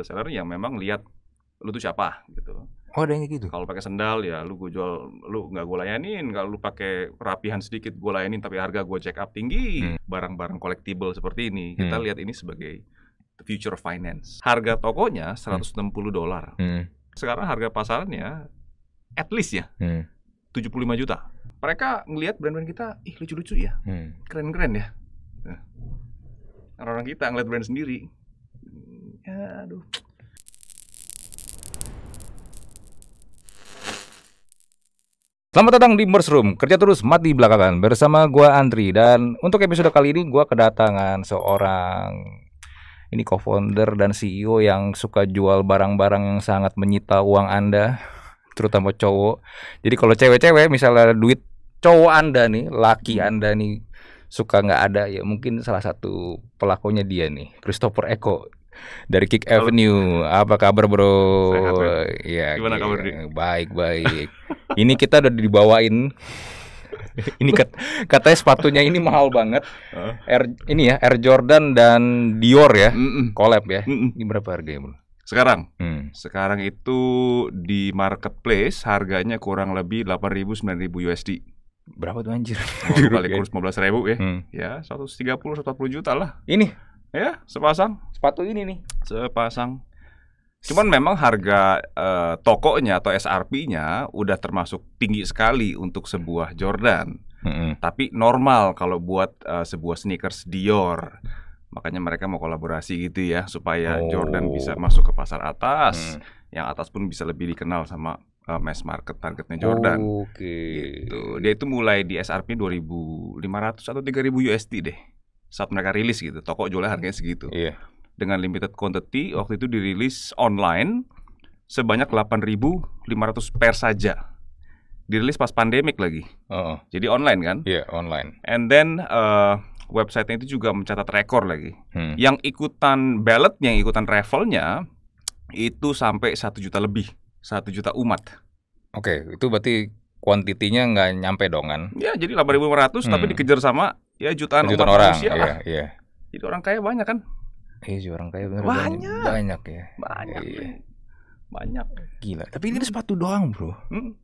seller yang memang lihat lu tuh siapa gitu. Oh ada yang gitu. Kalau pakai sendal ya lu gue jual lu nggak gue layanin. Kalau lu pakai rapihan sedikit gue layanin tapi harga gue check up tinggi. Hmm. Barang-barang hmm. collectible seperti ini kita hmm. lihat ini sebagai the future of finance. Harga tokonya 160 hmm. dolar. Hmm. Sekarang harga pasarnya at least ya hmm. 75 juta. Mereka ngelihat brand-brand kita, ih lucu-lucu ya, keren-keren hmm. ya. Nah, orang-orang kita ngeliat brand sendiri, aduh Selamat datang di Merge Room, kerja terus mati belakangan bersama gua Andri dan untuk episode kali ini gua kedatangan seorang ini co-founder dan CEO yang suka jual barang-barang yang sangat menyita uang Anda, terutama cowok. Jadi kalau cewek-cewek misalnya duit cowok Anda nih, laki hmm. Anda nih suka nggak ada ya mungkin salah satu pelakunya dia nih, Christopher Eko dari Kick Halo. Avenue. Apa kabar, Bro? Sehat, ya. Gimana kabar, iya. Baik, baik. ini kita udah dibawain ini kat, katanya sepatunya ini mahal banget. Air ini ya Air Jordan dan Dior ya, Mm-mm. collab ya. Mm-mm. Ini berapa harganya, Bro? Sekarang. Hmm. Sekarang itu di marketplace harganya kurang lebih 8.000 9.000 USD. Berapa tuh anjir? Oh, kali kurs 15.000 ya. Hmm. Ya, 130 140 juta lah. Ini Ya, sepasang. Sepatu ini nih. Sepasang. Cuman memang harga uh, tokonya atau SRP-nya udah termasuk tinggi sekali untuk sebuah Jordan. Mm -hmm. Tapi normal kalau buat uh, sebuah sneakers Dior. Makanya mereka mau kolaborasi gitu ya supaya oh. Jordan bisa masuk ke pasar atas. Mm. Yang atas pun bisa lebih dikenal sama uh, mass market targetnya Jordan. Oke. Okay. Gitu. Dia itu mulai di SRP 2500 atau 3000 USD deh saat mereka rilis gitu. Toko jualnya harganya segitu. Iya. Dengan limited quantity waktu itu dirilis online sebanyak 8.500 pair saja. Dirilis pas pandemik lagi. Uh -uh. Jadi online kan? Iya, yeah, online. And then uh, websitenya itu juga mencatat rekor lagi. Hmm. Yang ikutan ballot, yang ikutan raffle itu sampai satu juta lebih, satu juta umat. Oke, okay, itu berarti kuantitinya nggak nyampe dong kan? Ya, jadi 8.500 hmm. tapi dikejar sama ya jutaan, jutaan orang iya, Iya. Jadi orang kaya banyak kan? Iya sih orang kaya bener banyak. Banyak ya. Banyak. Iya. Banyak. Gila. Tapi ini sepatu doang bro. Hmm?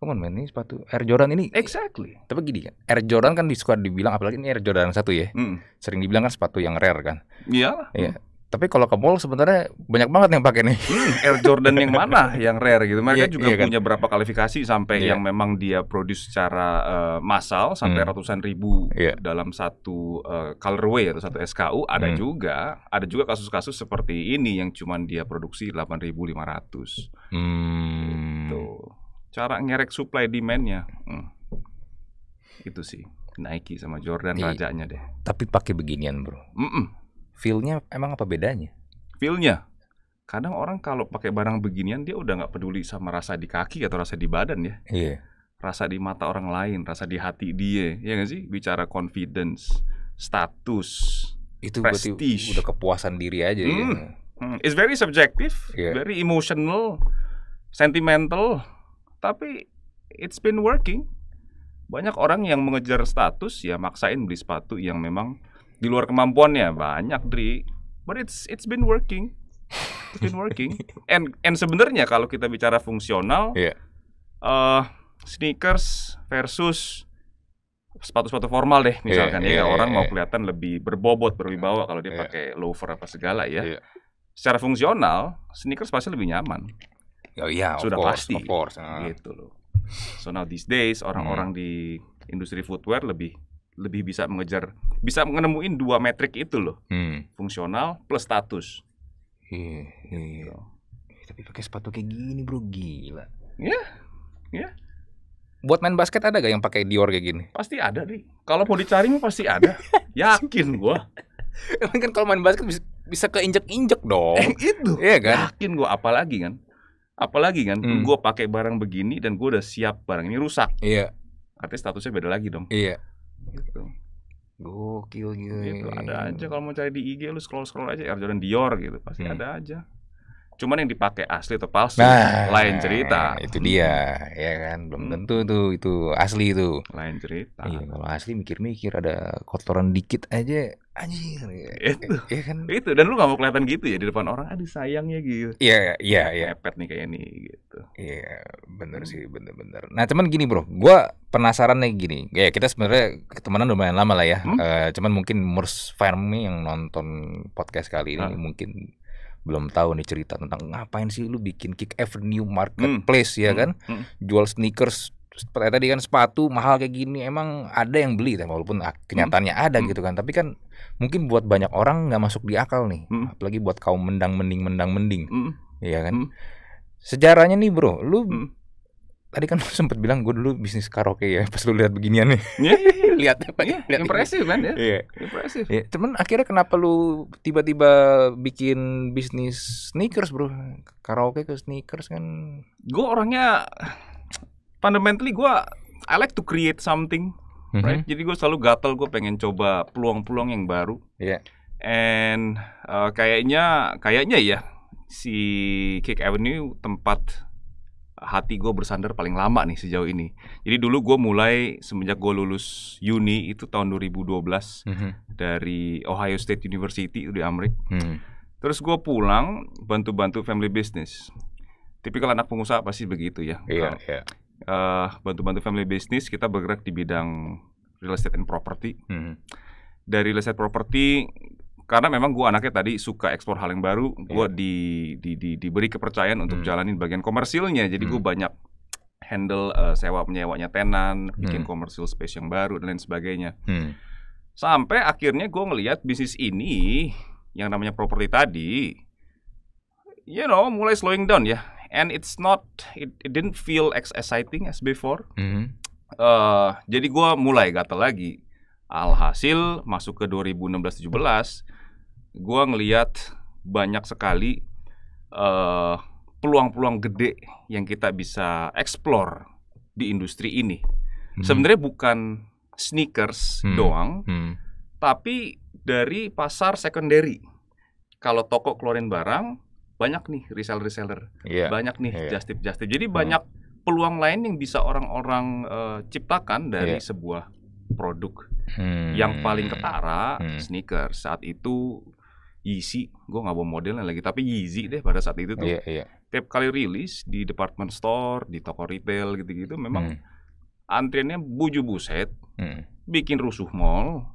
Come on man, ini sepatu Air Jordan ini. Exactly. Tapi gini kan, Air Jordan kan di disuka dibilang apalagi ini Air Jordan satu ya. Hmm. Sering dibilang kan sepatu yang rare kan. Iya. Iya. Hmm tapi kalau ke mall sebenarnya banyak banget yang pakai nih. Hmm, Air Jordan yang mana yang rare gitu. Mereka yeah, juga yeah, kan? berapa kualifikasi sampai yeah. yang memang dia produce secara uh, massal sampai hmm. ratusan ribu yeah. dalam satu uh, colorway atau satu SKU ada hmm. juga. Ada juga kasus-kasus seperti ini yang cuman dia produksi 8.500. Hmm. Gitu. Cara ngerek supply demandnya Hmm. Itu sih. Nike sama Jordan Iyi. rajanya deh. Tapi pakai beginian, Bro. Mm -mm Feelnya emang apa bedanya? Feelnya Kadang orang kalau pakai barang beginian dia udah nggak peduli sama rasa di kaki atau rasa di badan ya. Iya. Yeah. Rasa di mata orang lain, rasa di hati dia, ya nggak sih? Bicara confidence, status, itu prestige. udah kepuasan diri aja. Mm. Ya. Hmm. Hmm. It's very subjective, yeah. very emotional, sentimental, tapi it's been working. Banyak orang yang mengejar status ya maksain beli sepatu yang memang di luar kemampuannya banyak dri but it's it's been working it's been working and and sebenarnya kalau kita bicara fungsional yeah. Iya. uh, sneakers versus sepatu-sepatu formal deh iya, misalkan yeah, ya yeah, orang yeah, mau yeah. kelihatan lebih berbobot berwibawa kalau dia yeah. pakai loafer apa segala ya yeah. secara fungsional sneakers pasti lebih nyaman ya, iya, oh, yeah, sudah course, pasti of ah. gitu loh so now these days orang-orang hmm. di industri footwear lebih lebih bisa mengejar bisa menemuin dua metrik itu loh hmm. fungsional plus status iya iya. iya. Gitu. tapi pakai sepatu kayak gini bro gila ya yeah, ya yeah. buat main basket ada gak yang pakai Dior kayak gini pasti ada nih kalau mau dicari pasti ada yakin gua Emang kan kalau main basket bisa, bisa keinjek-injek dong. Eh, itu. Iya kan? Yakin gua. apalagi kan? Apalagi kan hmm. gue pakai barang begini dan gua udah siap barang ini rusak. Iya. Artinya statusnya beda lagi dong. Iya gitu gokil gitu ada aja kalau mau cari di IG lu scroll scroll aja Air Jordan Dior gitu pasti hmm. ada aja Cuman yang dipakai asli atau palsu nah, lain cerita. Itu dia, ya kan? Belum hmm. tentu itu itu asli itu. Lain cerita. Iya, kalau asli mikir-mikir ada kotoran dikit aja anjir. Ya, itu. Ya kan? Itu dan lu gak mau kelihatan gitu ya di depan orang aduh sayangnya gitu. Iya, iya, iya. Pepet nih kayak ini gitu. Iya, bener hmm. sih, bener-bener. Nah, cuman gini, Bro. Gua nih gini. Ya, kita sebenarnya temenan lumayan lama lah ya. Hmm? Uh, cuman mungkin Murs Fermi yang nonton podcast kali ini hmm. mungkin belum tahu nih cerita tentang ngapain sih lu bikin kick avenue marketplace hmm. ya hmm. kan hmm. Hmm. jual sneakers seperti tadi kan sepatu mahal kayak gini emang ada yang beli kan walaupun hmm. kenyataannya hmm. ada hmm. gitu kan tapi kan mungkin buat banyak orang nggak masuk di akal nih hmm. apalagi buat kaum mendang mending mendang mending hmm. ya kan hmm. sejarahnya nih bro lu hmm tadi kan lu sempat bilang gue dulu bisnis karaoke ya pas lu lihat beginian nih iya, iya, iya. lihat apa yeah, impresif kan ya yeah. impresif yeah. cuman akhirnya kenapa lu tiba-tiba bikin bisnis sneakers bro karaoke ke sneakers kan gue orangnya fundamentally gue I like to create something mm -hmm. right jadi gue selalu gatel gue pengen coba peluang-peluang yang baru yeah. and uh, kayaknya kayaknya ya si Kick Avenue tempat hati gue bersandar paling lama nih sejauh ini. Jadi dulu gue mulai semenjak gue lulus uni itu tahun 2012 mm -hmm. dari Ohio State University itu di Amerika. Mm -hmm. Terus gue pulang bantu-bantu family business. Tipikal anak pengusaha pasti begitu ya. Iya. Yeah, Yeah. Uh, bantu-bantu family business kita bergerak di bidang real estate and property. Mm -hmm. Dari real estate property karena memang gue anaknya tadi suka ekspor hal yang baru, gue yeah. di, di, di, diberi kepercayaan untuk hmm. jalanin bagian komersilnya, jadi gue hmm. banyak handle uh, sewa penyewanya tenan, hmm. bikin komersil space yang baru dan lain sebagainya. Hmm. Sampai akhirnya gue ngelihat bisnis ini yang namanya properti tadi, you know, mulai slowing down ya. And it's not, it, it didn't feel as exciting as before. -hmm. uh, jadi gue mulai gatel lagi. Alhasil masuk ke 2016-17, gue ngeliat banyak sekali peluang eh, peluang-peluang gede yang kita bisa explore di industri ini. Hmm. Sebenarnya bukan sneakers hmm. doang, hmm. tapi dari pasar secondary. Kalau toko keluarin barang, banyak nih reseller-reseller, yeah. banyak nih yeah. justip-justip. Jadi hmm. banyak peluang lain yang bisa orang-orang uh, ciptakan dari yeah. sebuah produk. Hmm. Yang paling ketara hmm. sneakers saat itu Yeezy, gue nggak bawa modelnya lagi, tapi Yeezy deh pada saat itu tuh. Yeah, yeah. Tiap kali rilis di department store, di toko retail gitu-gitu, memang hmm. antriannya buju buset, hmm. bikin rusuh mall.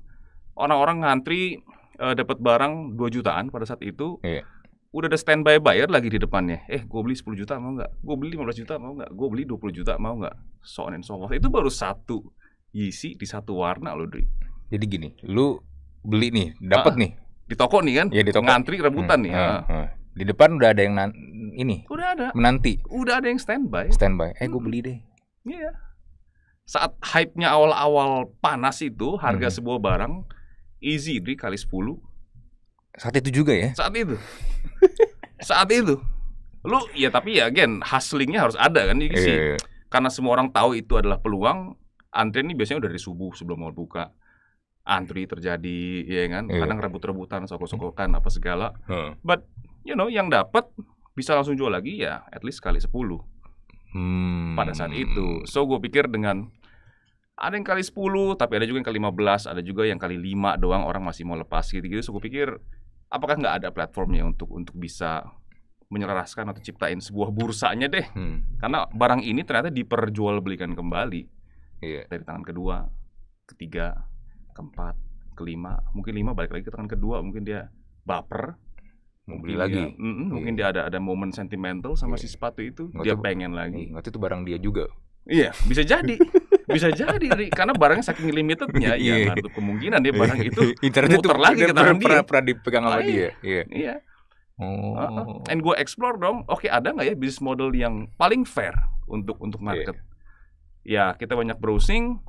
Orang-orang ngantri uh, dapat barang 2 jutaan pada saat itu. Yeah. Udah ada standby buyer lagi di depannya. Eh, gue beli 10 juta mau nggak? Gue beli 15 juta mau nggak? Gue beli 20 juta mau nggak? So on and so forth. Itu baru satu Yeezy di satu warna loh, Dri. Jadi gini, lu beli nih, dapat ah. nih di toko nih kan ya, di toko. ngantri rebutan hmm, nih ah. hmm, hmm. di depan udah ada yang nan ini udah ada menanti udah ada yang standby standby eh gue hmm. beli deh iya yeah. saat hype-nya awal-awal panas itu harga hmm. sebuah barang easy di kali 10 saat itu juga ya saat itu saat itu lu ya tapi ya gen hustlingnya harus ada kan ini yeah, sih yeah, iya. karena semua orang tahu itu adalah peluang antrian ini biasanya udah dari subuh sebelum mau buka antri terjadi ya kan yeah. kadang rebut-rebutan sokok-sokokan apa segala huh. but you know yang dapat bisa langsung jual lagi ya at least kali 10 hmm. pada saat itu so gue pikir dengan ada yang kali 10 tapi ada juga yang kali 15 ada juga yang kali 5 doang orang masih mau lepas gitu-gitu so gue pikir apakah nggak ada platformnya untuk untuk bisa menyelaraskan atau ciptain sebuah bursanya deh hmm. karena barang ini ternyata diperjualbelikan kembali yeah. dari tangan kedua ketiga keempat, kelima, mungkin lima balik lagi ke tangan kedua, mungkin dia baper, mau beli lagi. mm -mm, Mungkin dia ada ada momen sentimental sama yeah. si sepatu itu, nggak dia itu, pengen lagi. Nggak itu barang dia juga. Iya, bisa jadi. Bisa jadi Ri. karena barangnya saking limitednya yeah. ya untuk iya. kemungkinan dia iya. barang itu internet muter itu lagi ke tangan dia. Pernah, dipegang sama dia. Iya. Iya. Oh. and gue explore dong, oke okay, ada nggak ya bisnis model yang paling fair untuk untuk market? Yeah. Ya kita banyak browsing,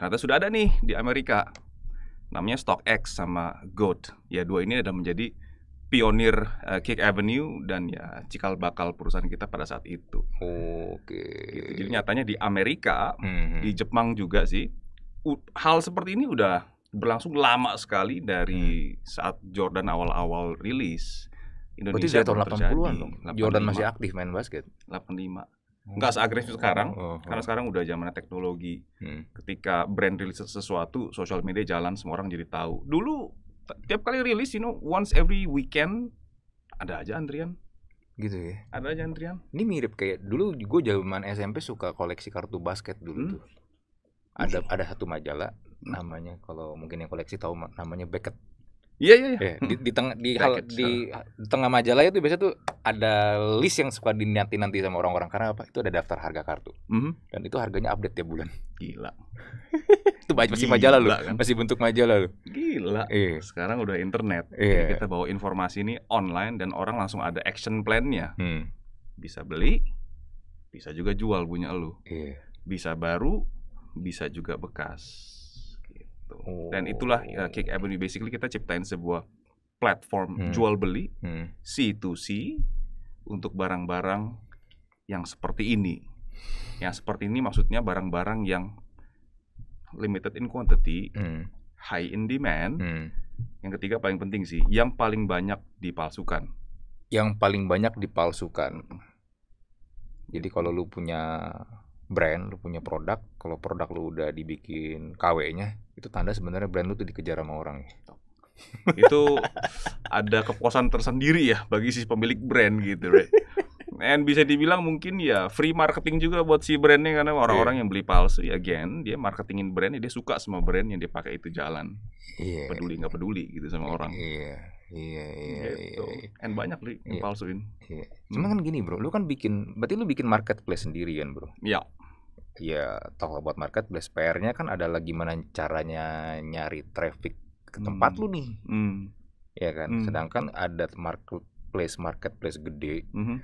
Ternyata sudah ada nih di Amerika. Namanya StockX sama Goat. Ya dua ini adalah menjadi pionir uh, Kick Avenue dan ya cikal bakal perusahaan kita pada saat itu. Oke. Gitu. Jadi nyatanya di Amerika, mm-hmm. di Jepang juga sih hal seperti ini udah berlangsung lama sekali dari hmm. saat Jordan awal-awal rilis. Indonesia Berarti dari tahun 80-an dong. 85. Jordan masih aktif main basket. 85 nggak seagresif sekarang uh-huh. karena sekarang udah zamannya teknologi hmm. ketika brand rilis sesuatu social media jalan semua orang jadi tahu dulu tiap kali rilis you know once every weekend ada aja antrian gitu ya ada aja antrian ini mirip kayak dulu gue zaman SMP suka koleksi kartu basket dulu hmm? tuh ada ada satu majalah namanya kalau mungkin yang koleksi tahu namanya Beckett Iya, iya iya. iya. Di, di tengah di hal, di, di tengah majalah itu biasa tuh ada list yang suka diniati nanti sama orang-orang karena apa? Itu ada daftar harga kartu. Mm -hmm. Dan itu harganya update tiap bulan. Gila. itu masih majalah loh, kan? masih bentuk majalah loh. Gila. Iya. Sekarang udah internet. Eh. Jadi kita bawa informasi ini online dan orang langsung ada action plan-nya. Hmm. Bisa beli, bisa juga jual punya lo Iya. Bisa baru, bisa juga bekas gitu. Oh. Dan itulah uh, ya, Kick Avenue basically kita ciptain sebuah platform hmm. jual beli hmm. C2C untuk barang-barang yang seperti ini. Yang seperti ini maksudnya barang-barang yang limited in quantity, hmm. high in demand. Hmm. Yang ketiga paling penting sih, yang paling banyak dipalsukan. Yang paling banyak dipalsukan. Jadi kalau lu punya brand, lu punya produk, kalau produk lu udah dibikin KW-nya, itu tanda sebenarnya brand lu tuh dikejar sama orang ya? itu ada kepuasan tersendiri ya bagi si pemilik brand gitu, right? And bisa dibilang mungkin ya free marketing juga buat si brandnya karena orang-orang yeah. yang beli palsu ya again dia marketingin brandnya dia suka sama brand yang dia pakai itu jalan yeah. peduli nggak peduli gitu sama orang. Iya, iya, iya. iya, gitu. iya. And banyak li yang yeah. palsuin. Yeah. Cuma hmm. kan gini bro, lu kan bikin, berarti lu bikin marketplace sendirian bro. Iya. Yeah ya talk about marketplace PR-nya kan adalah gimana caranya nyari traffic ke hmm. tempat hmm. lu nih hmm. ya kan hmm. sedangkan ada marketplace marketplace gede hmm.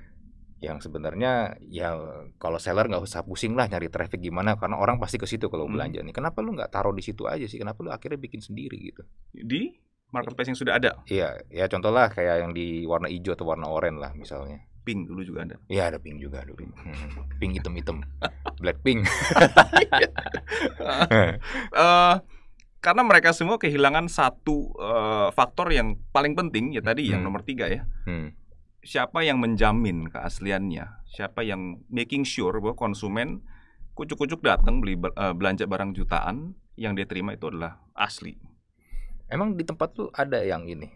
yang sebenarnya ya kalau seller nggak usah pusing lah nyari traffic gimana karena orang pasti ke situ kalau hmm. belanja nih kenapa lu nggak taruh di situ aja sih kenapa lu akhirnya bikin sendiri gitu di marketplace yang sudah ada iya ya contoh lah kayak yang di warna hijau atau warna oranye lah misalnya Pink dulu juga ada. Iya ada Pink juga dulu. Pink, hmm. pink hitam-hitam. pink. uh, eh, karena mereka semua kehilangan satu uh, faktor yang paling penting ya tadi hmm. yang nomor tiga ya. Hmm. Siapa yang menjamin keasliannya? Siapa yang making sure bahwa konsumen kucuk-kucuk datang beli eh, belanja barang jutaan yang dia terima itu adalah asli. Emang di tempat tuh ada yang ini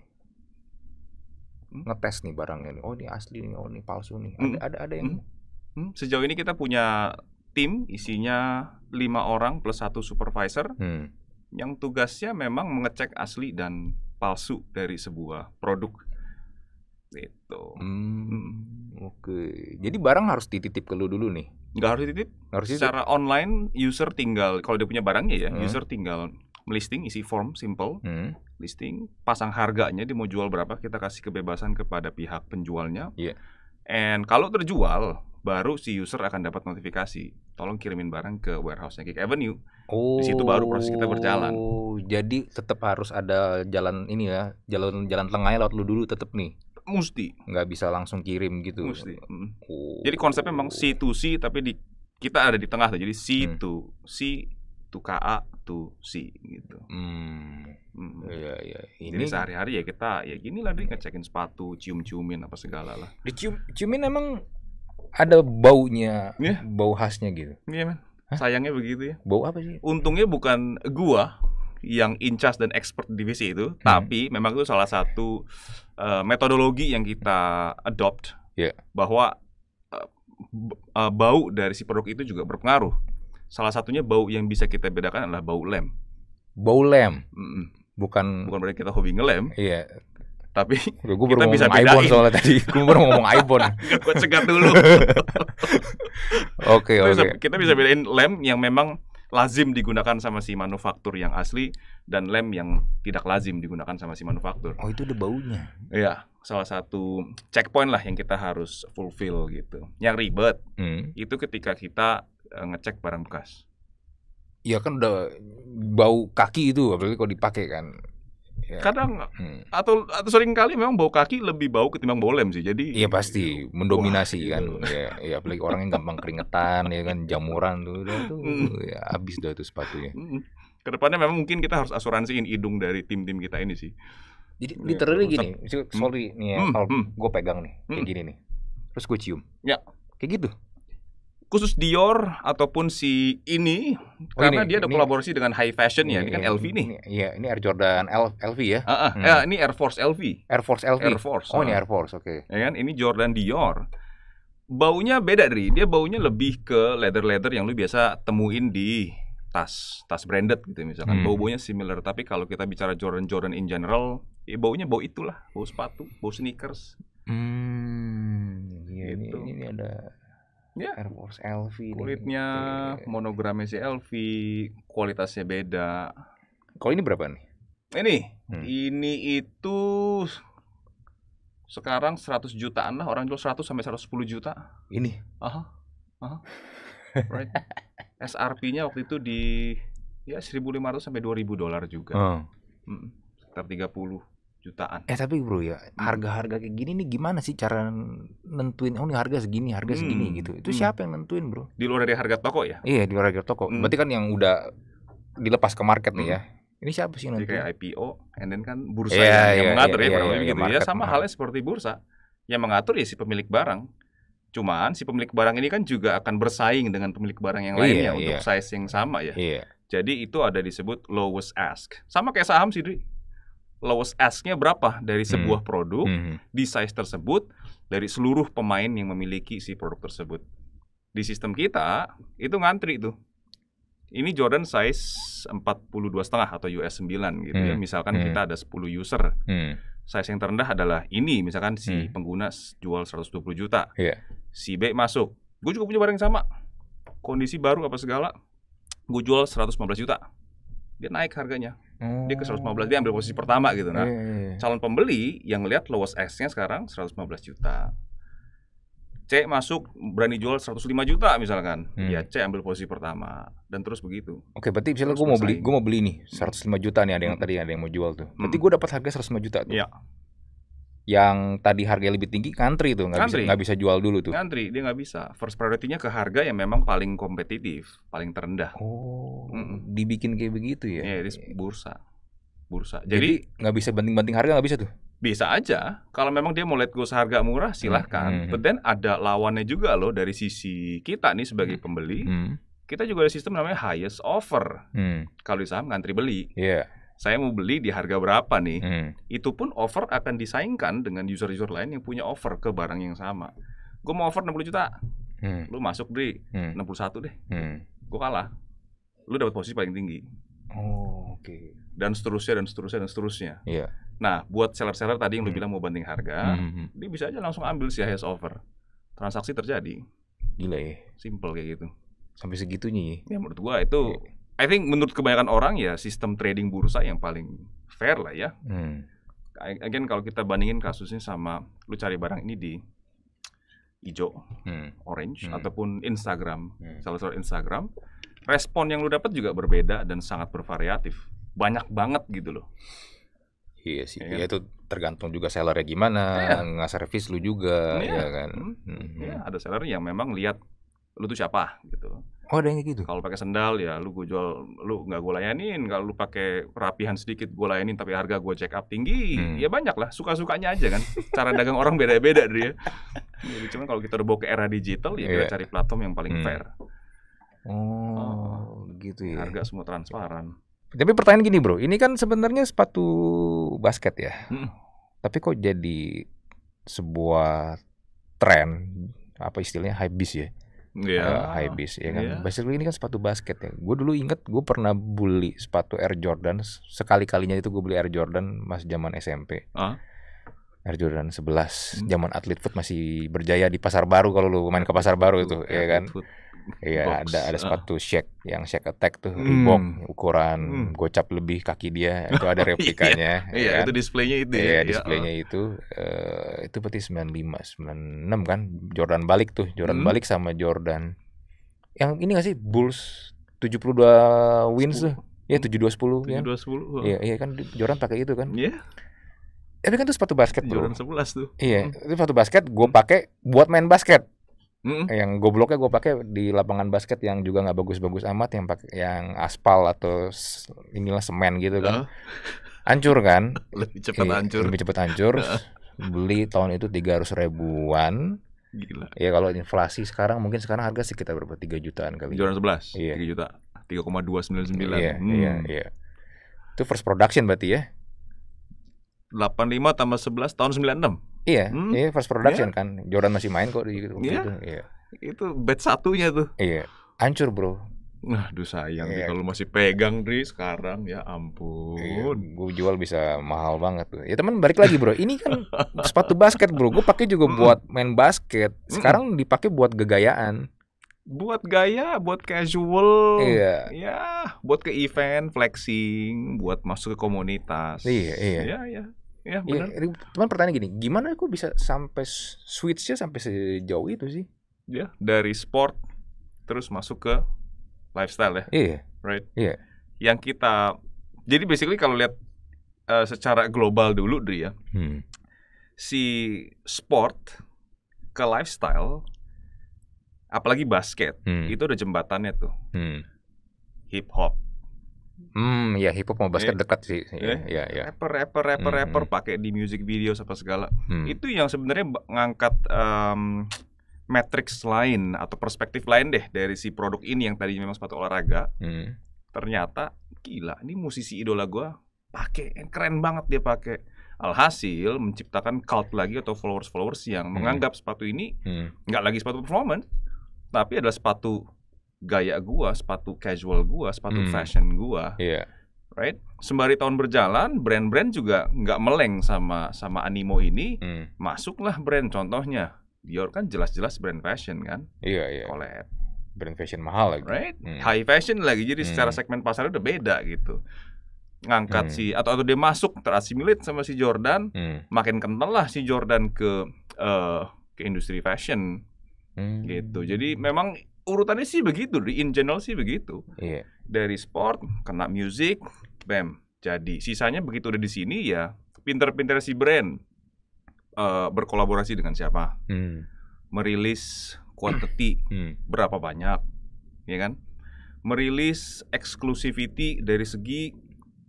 Hmm. ngetes nih barangnya nih. Oh ini asli nih, oh ini palsu nih. Ada hmm. ada, ada yang hmm. hmm. sejauh ini kita punya tim isinya lima orang plus satu supervisor hmm. yang tugasnya memang mengecek asli dan palsu dari sebuah produk Itu hmm. hmm. Oke. Jadi barang harus dititip ke lu dulu nih. Gak harus dititip. Harus dititip. Secara online user tinggal kalau dia punya barangnya ya, hmm. user tinggal listing isi form simple hmm. listing pasang harganya dia mau jual berapa kita kasih kebebasan kepada pihak penjualnya yeah. and kalau terjual baru si user akan dapat notifikasi tolong kirimin barang ke warehousenya nya Kick Avenue. Oh. Di situ baru proses kita berjalan. Oh Jadi tetap harus ada jalan ini ya, jalan jalan tengahnya laut lu dulu tetap nih. Mesti. Nggak bisa langsung kirim gitu. Mesti. Oh. Jadi konsepnya memang C2C tapi di kita ada di tengah tuh. Jadi C hmm. to si. C to KA to C gitu. Hmm. Hmm. Iya, iya. Ini... Jadi sehari-hari ya kita ya gini lah deh ngecekin sepatu, cium-ciumin apa segala lah. Dicium ciumin emang ada baunya, yeah. bau khasnya gitu. Iya, yeah, men. Sayangnya begitu ya. Bau apa sih? Untungnya bukan gua yang incas dan expert divisi itu, hmm. tapi memang itu salah satu uh, metodologi yang kita adopt yeah. bahwa uh, bau dari si produk itu juga berpengaruh Salah satunya bau yang bisa kita bedakan adalah bau lem. Bau lem. Mm-mm. Bukan bukan berarti kita hobi ngelem. Iya. Tapi Udah, gue kita bisa bedain. Ibon soalnya tadi. Gue baru ngomong Ibon. gue cegat dulu. Oke, oke. Okay, okay. Kita bisa bedain lem yang memang lazim digunakan sama si manufaktur yang asli dan lem yang tidak lazim digunakan sama si manufaktur. Oh itu udah baunya. Iya, salah satu checkpoint lah yang kita harus fulfill gitu. Yang ribet hmm. itu ketika kita Eh, ngecek barang bekas. Iya kan udah bau kaki itu apalagi kalau dipakai kan. Ya. Kadang hmm. atau atau sering kali memang bau kaki lebih bau ketimbang bau lem sih. Jadi Iya pasti ya, mendominasi wah, kan. Gitu. Ya, ya apalagi orang yang gampang keringetan ya kan jamuran tuh udah tuh hmm. ya habis dah itu sepatunya. Hmm. Kedepannya memang mungkin kita harus asuransiin hidung dari tim-tim kita ini sih. Jadi ya, literally gini, sorry nih ya, hmm, kalau hmm. gue pegang nih, kayak hmm. gini nih, terus gue cium, ya, kayak gitu khusus Dior ataupun si ini oh, karena ini, dia ada ini, kolaborasi dengan high fashion ini, ya ini kan LV nih iya ini Air Jordan L, LV ya uh, uh, hmm. uh, ini Air Force LV Air Force LV Air Force oh uh. ini Air Force oke okay. ya kan ini Jordan Dior baunya beda dari dia baunya lebih ke leather leather yang lu biasa temuin di tas tas branded gitu misalkan hmm. bau baunya similar tapi kalau kita bicara Jordan Jordan in general ya baunya bau itulah bau sepatu bau sneakers Hmm, iya, gitu. ini, ini ada Ya. Air Force LV Kulitnya, nih. Gitu. monogramnya si LV, kualitasnya beda. Kalau ini berapa nih? Ini, hmm. ini itu sekarang 100 jutaan lah, orang jual 100 sampai 110 juta. Ini. Aha. Aha. Right. SRP-nya waktu itu di ya 1.500 sampai 2.000 dolar juga. Hmm. Hmm, sekitar 30 jutaan. Eh tapi bro ya hmm. harga-harga kayak gini nih gimana sih cara nentuin oh ini harga segini harga hmm. segini gitu itu hmm. siapa yang nentuin bro? Di luar dari harga toko ya? Iya di luar dari toko. Hmm. Berarti kan yang udah dilepas ke market hmm. nih ya. Hmm. Ini siapa sih nanti? Kayak IPO, and then kan bursa yeah, yang, yeah, yang mengatur yeah, ya, yeah, iya, iya, yeah, gitu. Ya. Market, ya sama market. halnya seperti bursa yang mengatur ya si pemilik barang. Cuman si pemilik barang ini kan juga akan bersaing dengan pemilik barang yang iya, lainnya yeah, untuk yeah. size yang sama ya. Yeah. Jadi itu ada disebut lowest ask. Sama kayak saham sih, Dri lowest ask-nya berapa dari hmm. sebuah hmm. produk hmm. di size tersebut dari seluruh pemain yang memiliki si produk tersebut. Di sistem kita itu ngantri tuh. Ini Jordan size 42 setengah atau US 9 gitu ya. hmm. ya. Misalkan hmm. kita ada 10 user. Hmm. Size yang terendah adalah ini misalkan si hmm. pengguna jual 120 juta. Yeah. Si B masuk. Gue juga punya barang yang sama. Kondisi baru apa segala. Gue jual 115 juta dia naik harganya. Hmm. Dia ke 115 dia ambil posisi pertama gitu nah. Hmm. Calon pembeli yang lihat lowest S-nya sekarang 115 juta. C masuk berani jual 105 juta misalkan. Hmm. Ya C ambil posisi pertama dan terus begitu. Oke, berarti misalnya gue mau beli gue mau beli nih 105 juta nih ada yang hmm. tadi ada yang mau jual tuh. Berarti hmm. gue dapat harga 105 juta tuh. Iya yang tadi harganya lebih tinggi ngantri tuh nggak bisa nggak bisa jual dulu tuh ngantri dia nggak bisa first priority-nya ke harga yang memang paling kompetitif paling terendah oh mm -mm. dibikin kayak begitu ya ya yeah, bursa bursa jadi nggak bisa banting-banting harga nggak bisa tuh bisa aja kalau memang dia mau let go seharga murah silahkan hmm. but then ada lawannya juga loh dari sisi kita nih sebagai mm-hmm. pembeli hmm. kita juga ada sistem namanya highest offer hmm. kalau di saham ngantri beli yeah saya mau beli di harga berapa nih, hmm. itu pun offer akan disaingkan dengan user-user lain yang punya offer ke barang yang sama. Gue mau offer 60 juta, hmm. lu masuk di hmm. 61 deh, hmm. gue kalah, lu dapat posisi paling tinggi. Oh, oke. Okay. Dan seterusnya dan seterusnya dan seterusnya. Iya. Yeah. Nah, buat seller-seller tadi yang hmm. lu bilang mau banding harga, hmm, hmm, hmm. dia bisa aja langsung ambil si highest offer. Transaksi terjadi. Gila ya. Simple kayak gitu. Sampai segitunya ya. Ya menurut gua itu yeah I think menurut kebanyakan orang ya sistem trading bursa yang paling fair lah ya. Hmm. Again kalau kita bandingin kasusnya sama lu cari barang ini di hijau, hmm. orange hmm. ataupun Instagram, hmm. salah satu Instagram, respon yang lu dapat juga berbeda dan sangat bervariatif. Banyak banget gitu loh. Iya sih, iya ya, ya itu tergantung juga sellernya gimana, ya. nggak servis lu juga, ya, ya kan. Hmm. Ya, ada seller yang memang lihat lu tuh siapa gitu. Oh ada yang kayak gitu. Kalau pakai sendal ya lu gue jual, lu nggak gue layanin. Kalau lu pakai rapihan sedikit gue layanin, tapi harga gue check up tinggi. Hmm. Ya banyak lah, suka sukanya aja kan. Cara dagang orang beda-beda dia. Jadi cuman kalau kita udah bawa ke era digital ya yeah. kita iya. cari platform yang paling hmm. fair. Oh, oh, gitu ya. Harga semua transparan. Tapi pertanyaan gini bro, ini kan sebenarnya sepatu basket ya. Hmm. Tapi kok jadi sebuah tren apa istilahnya hype bis ya? yeah. Iya. uh, high base ya kan. Yeah. Basically ini kan sepatu basket ya. Gue dulu inget gue pernah beli sepatu Air Jordan sekali-kalinya itu gue beli Air Jordan mas zaman SMP. Uh. Air Jordan 11 hmm. zaman atlet foot masih berjaya di pasar baru kalau lu main ke pasar baru itu ya kan. Food. Iya ada ada sepatu shake yang shake Attack tuh hmm. Reebok ukuran hmm. gocap lebih kaki dia itu ada oh, replikanya. iya, ya iya kan? itu displaynya itu. Ya. Iya ya. displaynya uh. itu uh, itu berarti 95 96 kan Jordan balik tuh Jordan hmm. balik sama Jordan yang ini gak sih Bulls 72 wins 10. tuh. Ya 72 10 ya. 72 10. Iya iya kan Jordan pakai itu kan. Iya. Yeah. Tapi kan itu sepatu basket bro. Jordan 11 tuh. Iya, hmm. itu sepatu basket gue pakai buat main basket. Mm -hmm. Yang gobloknya gue pakai di lapangan basket yang juga nggak bagus-bagus amat yang pakai yang aspal atau inilah semen gitu kan. Uh. kan? lebih cepat eh, hancur. Lebih cepat hancur. Beli tahun itu 300 ribuan. Gila. Ya kalau inflasi sekarang mungkin sekarang harga sekitar berapa? 3 jutaan kali. 211. Iya. 3 juta. 3,299. Iya, hmm. iya, iya. Itu first production berarti ya? 85 tambah 11 tahun 96. Iya, hmm? iya first production yeah. kan. Jordan masih main kok di gitu. Yeah. Gitu. Iya. Itu batch satunya tuh. Iya. Hancur, Bro. Nah, aduh sayang iya. kalau masih pegang Dri sekarang ya iya, ampun. Iya, gue jual bisa mahal banget tuh. Ya teman balik lagi bro, ini kan sepatu basket bro. Gue pakai juga hmm. buat main basket. Hmm. Sekarang dipakai buat gegayaan. Buat gaya, buat casual. Iya. Ya, buat ke event, flexing, buat masuk ke komunitas. Iya, iya. Ya, ya. Iya, ya, benar. Ya, cuman pertanyaan gini, gimana aku bisa sampai switch switchnya sampai sejauh itu sih? Ya, dari sport terus masuk ke lifestyle ya. Iya. Right. Iya. Yang kita jadi basically kalau lihat uh, secara global dulu Dri ya. Hmm. Si sport ke lifestyle apalagi basket hmm. itu ada jembatannya tuh. Hmm. Hip hop Hmm, ya hip hop sama basket yeah. dekat sih. Yeah. yeah. yeah, yeah. Rapper, rapper, rapper, mm. rapper hmm. pakai di music video apa segala. Mm. Itu yang sebenarnya ngangkat um, matrix lain atau perspektif lain deh dari si produk ini yang tadi memang sepatu olahraga. Mm. Ternyata gila, ini musisi idola gue pakai keren banget dia pakai. Alhasil menciptakan cult lagi atau followers-followers yang hmm. menganggap sepatu ini hmm. nggak hmm. lagi sepatu performance, tapi adalah sepatu gaya gua, sepatu casual gua, sepatu hmm. fashion gua. Iya. Yeah. Right? Sembari tahun berjalan, brand-brand juga nggak meleng sama sama animo ini, hmm. masuklah brand contohnya. Dior kan jelas-jelas brand fashion kan? Iya, yeah, iya. Yeah. Collab. Brand fashion mahal lagi. Right? Hmm. High fashion lagi. Jadi hmm. secara segmen pasar udah beda gitu ngangkat hmm. si atau atau dia masuk terasimilit sama si Jordan, hmm. makin kental lah si Jordan ke uh, ke industri fashion hmm. gitu. Jadi memang urutannya sih begitu di in general sih begitu yeah. dari sport kena musik, bam jadi sisanya begitu udah di sini ya pinter-pinter si brand uh, berkolaborasi dengan siapa hmm. merilis quantity hmm. berapa banyak ya kan merilis exclusivity dari segi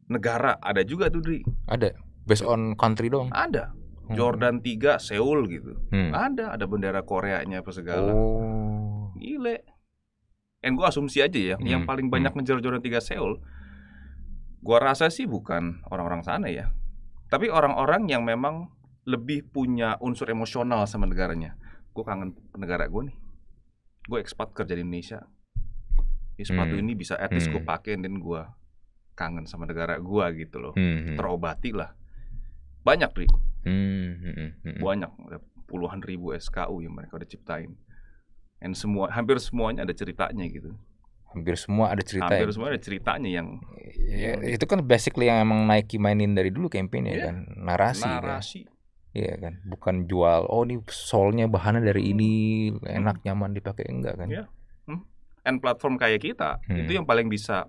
negara ada juga tuh Dri ada based on country dong ada hmm. Jordan 3 Seoul gitu hmm. ada ada bendera Koreanya apa segala oh Gile. yang gue asumsi aja ya, hmm. yang paling banyak hmm. ngejar tiga tiga Seoul, gue rasa sih bukan orang-orang sana ya. Tapi orang-orang yang memang lebih punya unsur emosional sama negaranya. Gue kangen negara gue nih. Gue ekspat kerja di Indonesia. Ini ya, sepatu hmm. ini bisa etis gue hmm. pakein dan gue kangen sama negara gue gitu loh. Hmm, hmm. Terobati lah. Banyak, Ri. Hmm, hmm. Banyak. Puluhan ribu SKU yang mereka udah ciptain. And semua hampir semuanya ada ceritanya gitu. Hampir semua ada cerita. Hampir ya. semua ada ceritanya yang, ya, yang itu kan basically yang emang Nike mainin dari dulu campaign ya iya. kan, narasi. Kan. Narasi. Iya kan, bukan jual. Oh ini solnya bahannya dari ini hmm. enak nyaman dipakai enggak kan? Yeah. Hmm. And platform kayak kita hmm. itu yang paling bisa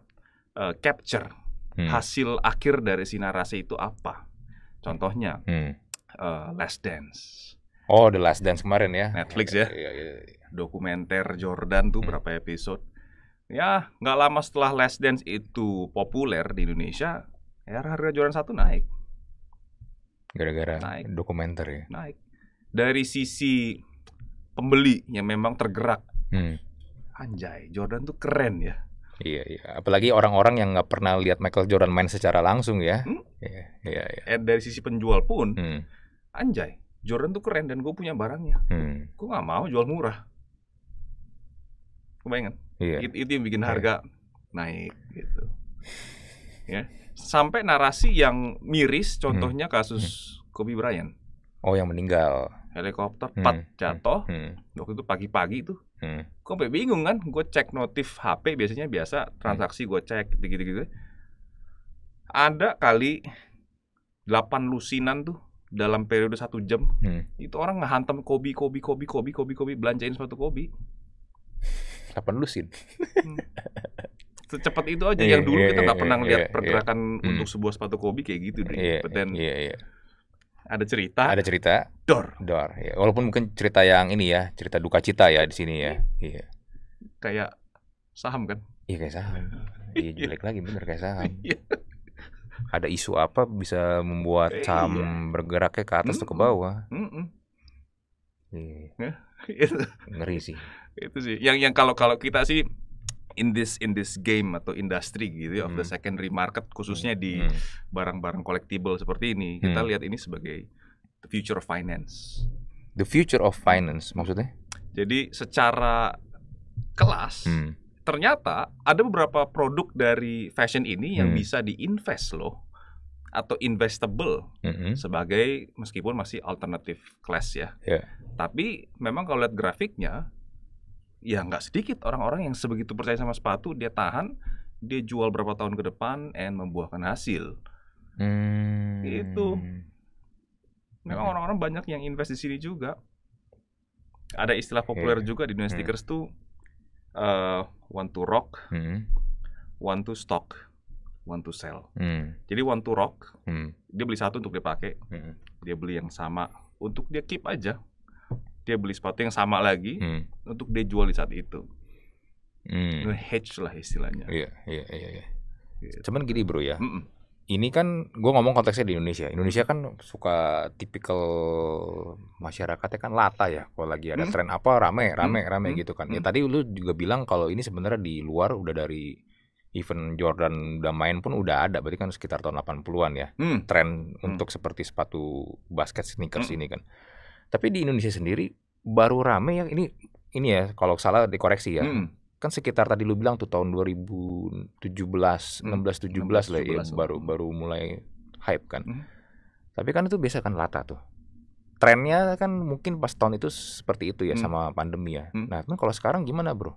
uh, capture hmm. hasil akhir dari si narasi itu apa? Contohnya hmm. uh, Last Dance. Oh The Last Dance kemarin ya? Netflix ya. Iya, iya, dokumenter Jordan tuh hmm. berapa episode. Ya, nggak lama setelah Last Dance itu populer di Indonesia, ya harga Jordan satu naik. Gara-gara naik. dokumenter ya. Naik. Dari sisi pembeli yang memang tergerak. Hmm. Anjay, Jordan tuh keren ya. Iya, iya. Apalagi orang-orang yang nggak pernah lihat Michael Jordan main secara langsung ya. Hmm? Iya, iya, iya. Eh, dari sisi penjual pun, hmm. anjay, Jordan tuh keren dan gue punya barangnya. Hmm. Gue nggak mau jual murah kebayangan? Itu, iya. itu yang bikin iya. harga iya. naik gitu. Ya. Sampai narasi yang miris hmm. contohnya kasus hmm. Kobe Bryant. Oh, yang meninggal. Helikopter hmm. pat hmm. jatuh. Hmm. Waktu itu pagi-pagi tuh. Hmm. Gue sampai bingung kan, gue cek notif HP biasanya biasa transaksi hmm. gue cek gitu-gitu. Gitu. Ada kali 8 lusinan tuh dalam periode satu jam hmm. itu orang ngehantam kobi kobi kobi kobi kobi kobi belanjain sepatu kobi kapan lu sin? Hmm. Secepat itu aja. Iya, yang dulu yeah, kita nggak yeah, pernah yeah, iya, lihat yeah, pergerakan yeah. Hmm. untuk sebuah sepatu Kobe kayak gitu deh. Yeah, But Iya, yeah, yeah. ada cerita. Ada cerita. Dor. Dor. Ya. Walaupun mungkin cerita yang ini ya, cerita duka cita ya di sini ya. Iya. Yeah. Kayak saham kan? Iya kayak saham. Iya, iya jelek lagi bener kayak saham. ada isu apa bisa membuat eh, saham eh, bergeraknya ke atas atau ke bawah? Mm, mm. Iya. Ngeri sih itu sih yang yang kalau kalau kita sih in this in this game atau industri gitu hmm. of the hmm. secondary market khususnya di hmm. barang-barang hmm. collectible seperti ini hmm. kita lihat ini sebagai the future of finance the future of finance maksudnya jadi secara kelas hmm. ternyata ada beberapa produk dari fashion ini yang hmm. bisa diinvest loh atau investable mm-hmm. sebagai meskipun masih alternatif class ya. Yeah. Tapi memang kalau lihat grafiknya ya nggak sedikit orang-orang yang sebegitu percaya sama sepatu dia tahan dia jual berapa tahun ke depan and membuahkan hasil gitu. hmm. itu memang orang-orang hmm. banyak yang invest di sini juga ada istilah populer hmm. juga di dunia hmm. stickers hmm. tuh uh, want to rock hmm. want to stock want to sell hmm. jadi want to rock hmm. dia beli satu untuk dia pakai hmm. dia beli yang sama untuk dia keep aja dia beli sepatu yang sama lagi hmm. untuk dia jual di saat itu. Hmm. Hedge lah istilahnya. Iya, iya, iya. iya. Gitu. Cuman gini bro ya, mm -mm. ini kan gue ngomong konteksnya di Indonesia. Indonesia kan suka tipikal masyarakatnya kan lata ya. Kalau lagi ada tren apa rame, rame, rame mm. gitu kan. Mm. Ya tadi lu juga bilang kalau ini sebenarnya di luar udah dari event Jordan udah main pun udah ada. Berarti kan sekitar tahun 80-an ya. Mm. Tren mm. untuk seperti sepatu basket sneakers mm. ini kan. Tapi di Indonesia sendiri baru rame yang ini ini ya kalau salah dikoreksi ya. Hmm. Kan sekitar tadi lu bilang tuh tahun 2017, 16 17, 16, 17 lah ya baru baru mulai hype kan. Hmm. Tapi kan itu biasa kan lata tuh. Trennya kan mungkin pas tahun itu seperti itu ya hmm. sama pandemi ya. Hmm. Nah, kan kalau sekarang gimana, Bro?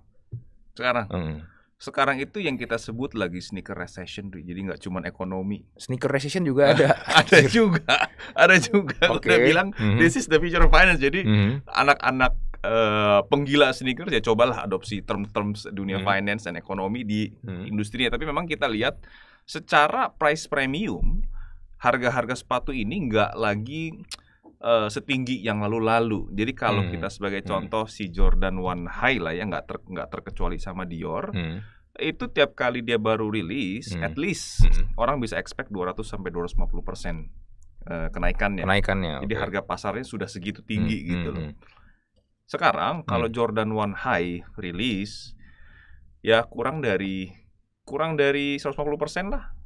Sekarang. Hmm sekarang itu yang kita sebut lagi sneaker recession jadi nggak cuma ekonomi sneaker recession juga ada ada juga ada juga okay. udah bilang mm -hmm. this is the future of finance jadi mhm. anak-anak mm -hmm. uh, penggila sneaker ya cobalah adopsi term term dunia -hmm. finance dan ekonomi di -hmm. industri tapi memang kita lihat secara price premium harga-harga sepatu ini nggak lagi uh, setinggi yang lalu-lalu. Jadi kalau hmm. kita sebagai hmm. contoh si Jordan One High lah ya nggak ter, nggak terkecuali sama Dior. Hmm. Itu tiap kali dia baru rilis, hmm. at least hmm. hmm. orang bisa expect 200 sampai 250 persen eh, kenaikannya. Kenaikannya. Jadi okay. harga pasarnya sudah segitu tinggi hmm. hmm gitu loh. Hmm. Sekarang kalau Jordan One High rilis, ya kurang dari kurang dari 150 persen lah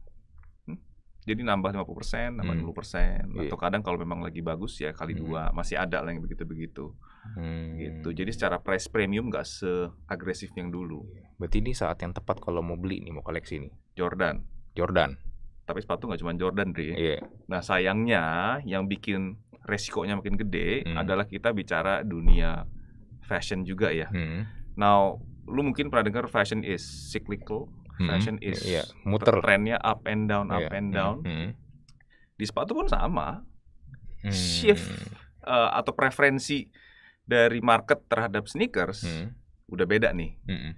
jadi nambah 50%, nambah hmm. 20%. Yeah. Atau iya. kadang kalau memang lagi bagus ya kali hmm. dua, masih ada lah yang begitu-begitu. Gitu. Hmm. Gitu. Jadi secara price premium nggak seagresif yang dulu. Iya. Berarti ini saat yang tepat kalau mau beli nih, mau koleksi nih. Jordan. Jordan. Tapi sepatu nggak cuma Jordan, Dri. Yeah. Nah sayangnya yang bikin resikonya makin gede hmm. adalah kita bicara dunia fashion juga ya. Hmm. Now, lu mungkin pernah dengar fashion is cyclical Mm-hmm. Fashion mm -hmm. is yeah, muter trennya up and down, iya. up yeah. and down. -hmm. Di sepatu pun sama. Mm. Shift uh, atau preferensi dari market terhadap sneakers mm. udah beda nih. Mm -hmm.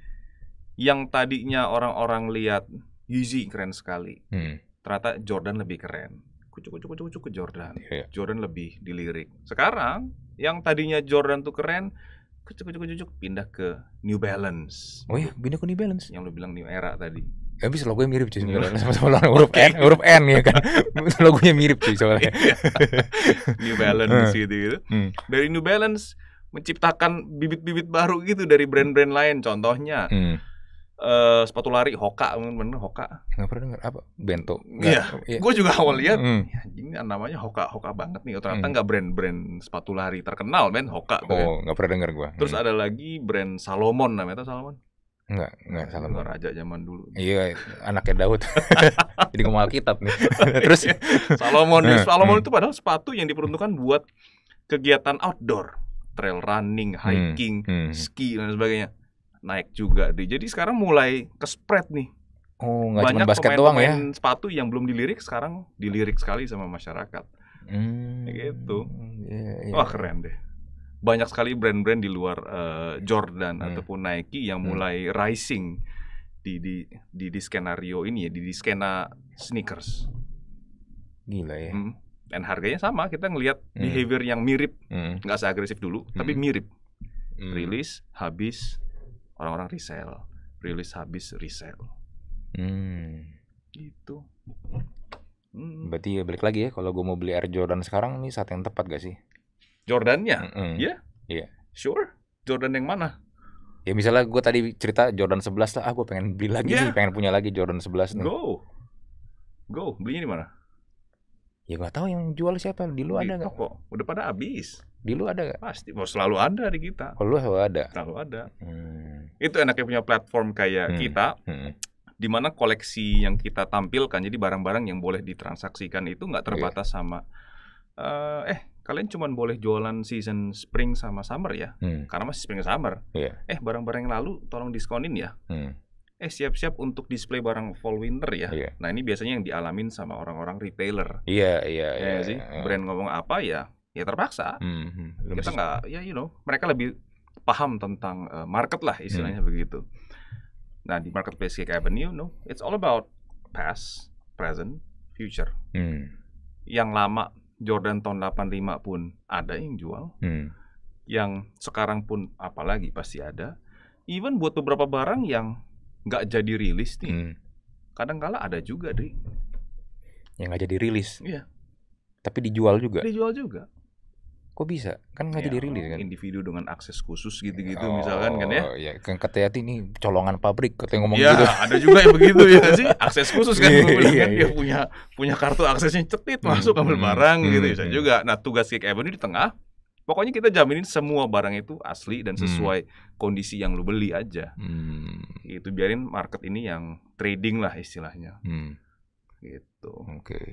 Yang tadinya orang-orang lihat Yeezy keren sekali. Mm. Ternyata Jordan lebih keren. Kucuk kucuk kucuk kucuk ke Jordan. Yeah. Iya. Jordan lebih dilirik. Sekarang yang tadinya Jordan tuh keren kucuk-kucuk-kucuk pindah ke New Balance. Oh iya, pindah ke New Balance. Yang lu bilang New Era tadi. Ya, bisa logonya mirip cuy Balance sama-sama huruf N, huruf N ya kan. logonya mirip cuy soalnya. New Balance hmm. gitu gitu. Hmm. Dari New Balance menciptakan bibit-bibit baru gitu dari brand-brand lain contohnya. Hmm uh, sepatu lari Hoka bener Hoka nggak pernah dengar apa bento iya, iya. gue juga awal lihat mm. ya, ini namanya Hoka Hoka banget nih oh, ternyata hmm. nggak mm. brand-brand sepatu lari terkenal men Hoka oh ya. nggak pernah dengar gue terus mm. ada lagi brand Salomon namanya tuh Salomon Enggak, enggak Salomon. Enggak raja zaman dulu. Iya, anaknya Daud. Jadi ngomong kitab nih. Terus iya. Salomon, nah, Salomon hmm. itu padahal sepatu yang diperuntukkan buat kegiatan outdoor, trail running, hmm. hiking, hmm. ski dan sebagainya naik juga deh. Jadi sekarang mulai ke spread nih. Oh, nggak cuma basket pemain, doang ya. sepatu yang belum dilirik sekarang dilirik sekali sama masyarakat. Hmm, gitu. Yeah, yeah. Wah, keren deh. Banyak sekali brand-brand di luar uh, Jordan hmm. ataupun Nike yang hmm. mulai rising di di di, di skenario ini ya, di, di skena sneakers. Gila ya. Hmm. Dan harganya sama, kita ngelihat hmm. behavior yang mirip, hmm. nggak hmm. seagresif dulu, hmm. tapi mirip. Hmm. Rilis, habis, orang-orang resell rilis habis resell hmm. gitu hmm. berarti ya balik lagi ya kalau gue mau beli Air Jordan sekarang ini saat yang tepat gak sih Jordannya ya mm -hmm. yeah. yeah. sure Jordan yang mana ya misalnya gue tadi cerita Jordan 11 lah ah gue pengen beli lagi yeah. nih pengen punya lagi Jordan 11 nih go go belinya di mana ya gak tahu yang jual siapa di lu ada nggak kok udah pada habis di lu ada gak? Pasti, mau selalu ada di kita. Oh, lu selalu ada? Selalu ada. Hmm. Itu enaknya punya platform kayak hmm. kita, hmm. di mana koleksi yang kita tampilkan, jadi barang-barang yang boleh ditransaksikan itu nggak terbatas yeah. sama, uh, eh kalian cuma boleh jualan season spring sama summer ya, hmm. karena masih spring summer. Yeah. Eh barang-barang yang lalu tolong diskonin ya. Hmm. Eh siap-siap untuk display barang fall winter ya. Yeah. Nah ini biasanya yang dialamin sama orang-orang retailer. Iya yeah, iya. Yeah, iya, yeah, Brand ngomong apa ya, ya terpaksa hmm, hmm. kita nggak ya you know mereka lebih paham tentang uh, market lah istilahnya hmm. begitu nah di marketplace kayak Avenue no it's all about past present future hmm. yang lama Jordan tahun 85 pun ada yang jual hmm. yang sekarang pun apalagi pasti ada even buat beberapa barang yang nggak jadi rilis nih hmm. kadangkala ada juga deh yang nggak jadi rilis iya tapi dijual juga dijual juga Kok bisa? Kan nggak ya, jadi rilis kan? Individu dengan akses khusus gitu-gitu oh, misalkan kan ya? Oh Iya, kan katanya ini colongan pabrik katanya ngomong ya, gitu. ada juga yang begitu ya sih? Akses khusus kan, yeah, yeah, kan yeah. dia iya. punya punya kartu aksesnya cetit hmm, masuk ambil hmm, barang gitu hmm, gitu ya. bisa hmm. juga. Nah tugas Kick Avenue di tengah Pokoknya kita jaminin semua barang itu asli dan hmm. sesuai hmm. kondisi yang lu beli aja. Hmm. Itu biarin market ini yang trading lah istilahnya. Hmm. Gitu. Oke. Okay.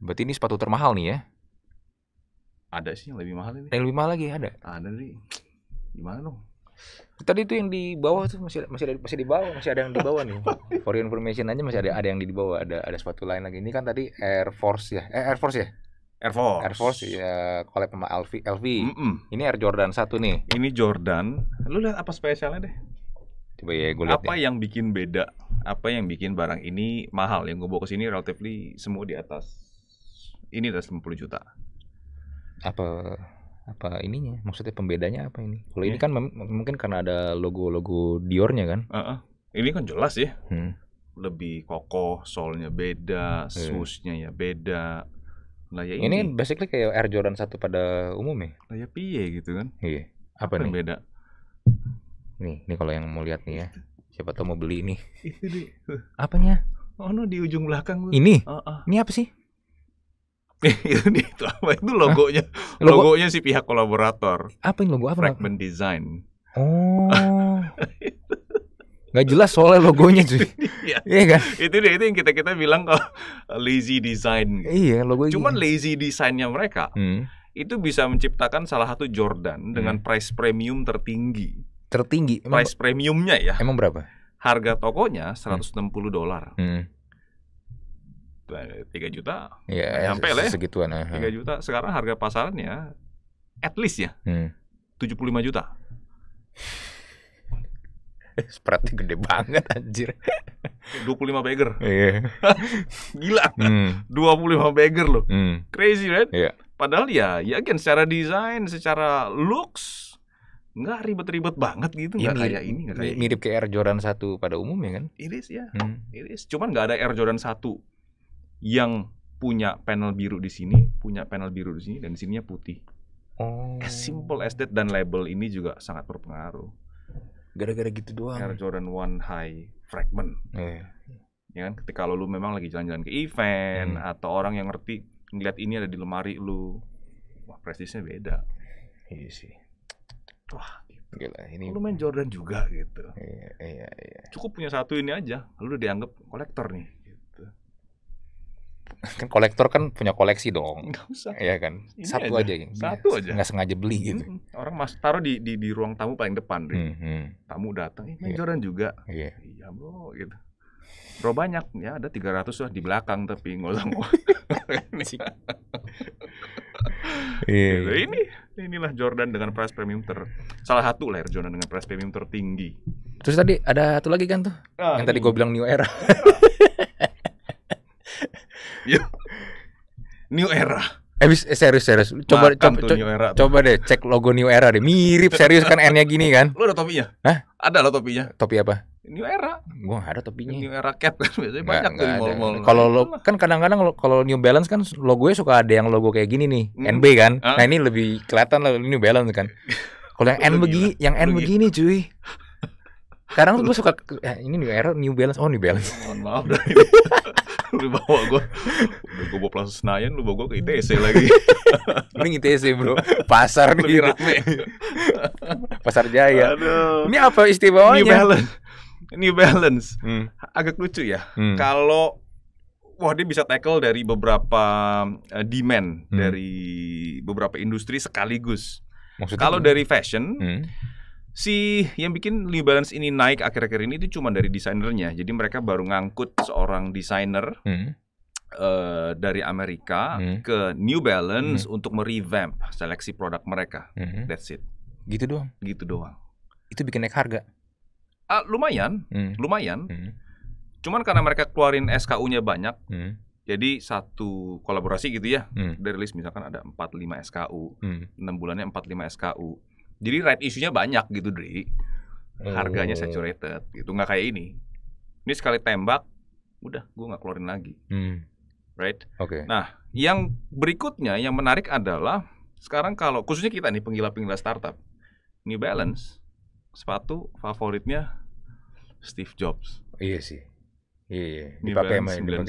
Berarti ini sepatu termahal nih ya? Ada sih yang lebih mahal ini. Yang lebih mahal lagi ada. Ada nih. Gimana dong? Tadi itu yang di bawah tuh masih masih ada masih di bawah, masih ada yang di bawah nih. For information aja masih ada ada yang di bawah, ada ada sepatu lain lagi. Ini kan tadi Air Force ya. Eh Air Force ya? Air Force. Air Force ya collab sama LV. LV. Mm -mm. Ini Air Jordan satu nih. Ini Jordan. Lu lihat apa spesialnya deh? Coba ya gue lihat. Apa yang bikin beda? Apa yang bikin barang ini mahal? Yang gue bawa ke sini relatively semua di atas ini udah 90 juta apa apa ininya maksudnya pembedanya apa ini kalau ini iya. kan mungkin karena ada logo-logo Diornya kan uh -uh. ini kan jelas ya hmm. lebih kokoh solnya beda hmm. Iya. ya beda nah ya ini, ini basically kayak Air Jordan satu pada umumnya ya ya piye gitu kan iya apa, apa kan nih yang beda nih nih kalau yang mau lihat nih ya siapa tahu mau beli ini apa apanya oh no di ujung belakang ini uh -uh. ini apa sih itu apa itu logonya Hah? Logo? logonya si pihak kolaborator apa yang logo apa fragment apa? design oh nggak jelas soalnya logonya cuy iya ya, kan itu dia itu yang kita kita bilang kalau lazy design iya logo cuman iya. lazy desainnya mereka hmm. itu bisa menciptakan salah satu Jordan dengan hmm. price premium tertinggi tertinggi emang, price premiumnya ya emang berapa harga tokonya 160 dolar hmm tiga juta. Iya, ya, sampai lah. ya tiga juta. Sekarang harga ya at least ya. Hmm. tujuh puluh lima juta. seperti gede banget anjir. dua 25 bagger. Iya. Gila. Hmm. 25 bagger loh. Hmm. Crazy right? Yeah. Padahal ya, ya kan secara desain, secara looks nggak ribet-ribet banget gitu ya, nggak kayak ini kayak mirip kayak Air Jordan satu pada umumnya kan iris ya hmm. iris cuman nggak ada Air Jordan satu yang punya panel biru di sini, punya panel biru di sini, dan di sininya putih. Oh. As simple as that dan label ini juga sangat berpengaruh. Gara-gara gitu doang. Air Jordan One High Fragment. Yeah. Ya kan, ketika lo, lu memang lagi jalan-jalan ke event hmm. atau orang yang ngerti ngeliat ini ada di lemari lu, wah prestisnya beda. Iya sih. Wah, gitu. Gila, ini lu main Jordan juga gitu. Iya, iya, iya. Cukup punya satu ini aja, lu udah dianggap kolektor nih kan kolektor kan punya koleksi dong. Gak usah. Iya kan. Ini Satu aja. aja. Satu aja. Nggak sengaja beli gitu. Hmm, orang mas taruh di, di di ruang tamu paling depan Hmm, Tamu datang, eh, yeah. Jordan juga. Iya. Yeah. Iya bro, gitu. Bro banyak ya, ada ratus lah di belakang tapi nggak usah iya, iya. gitu. Ini inilah Jordan dengan price premium ter salah satu lah Jordan dengan price premium tertinggi. Terus tadi ada satu lagi kan tuh, ah, yang ini. tadi gue bilang new era. Iya. New Era. Eh, eh serius serius. Coba Makan coba co era coba deh cek logo New Era deh. Mirip serius kan N-nya gini kan? Lu ada topinya? Hah? Ada lo topinya? Topi apa? New Era. Gua gak ada topinya. New Era cap kan biasanya gak, banyak gak tuh di mall Kalau lo kan kadang-kadang kalau New Balance kan logonya suka ada yang logo kayak gini nih, hmm. NB kan. Huh? Nah ini lebih kelihatan lah New Balance kan. Kalau yang N begini, yang N begini cuy. Kadang tuh gue suka ya, ini New Era, New Balance. Oh, New Balance. Mohon maaf dah. lu bawa gue gua bawa plus Senayan lu bawa gue ke ITC hmm. lagi ini ITC bro pasar nih rame pasar Jaya Aduh. ini apa istimewanya New Balance New Balance hmm. agak lucu ya hmm. kalau wah dia bisa tackle dari beberapa uh, demand hmm. dari beberapa industri sekaligus. kalau dari fashion hmm si yang bikin New Balance ini naik akhir-akhir ini itu cuma dari desainernya. Jadi mereka baru ngangkut seorang desainer hmm. uh, dari Amerika hmm. ke New Balance hmm. untuk merevamp seleksi produk mereka. Hmm. That's it. Gitu doang. Gitu doang. Itu bikin naik harga. Uh, lumayan, hmm. lumayan. Hmm. Cuman karena mereka keluarin SKU-nya banyak, hmm. Jadi satu kolaborasi gitu ya, hmm. dari list misalkan ada 45 SKU, hmm. 6 bulannya 45 SKU. Jadi right isunya banyak gitu Dri. Harganya hmm. saturated gitu, nggak kayak ini. Ini sekali tembak, udah gue nggak keluarin lagi. Hmm. Right? Oke. Okay. Nah, yang berikutnya yang menarik adalah sekarang kalau khususnya kita nih penggila-penggila startup, New Balance sepatu favoritnya Steve Jobs. Iya sih. Iya, iya. dipakai sama dia.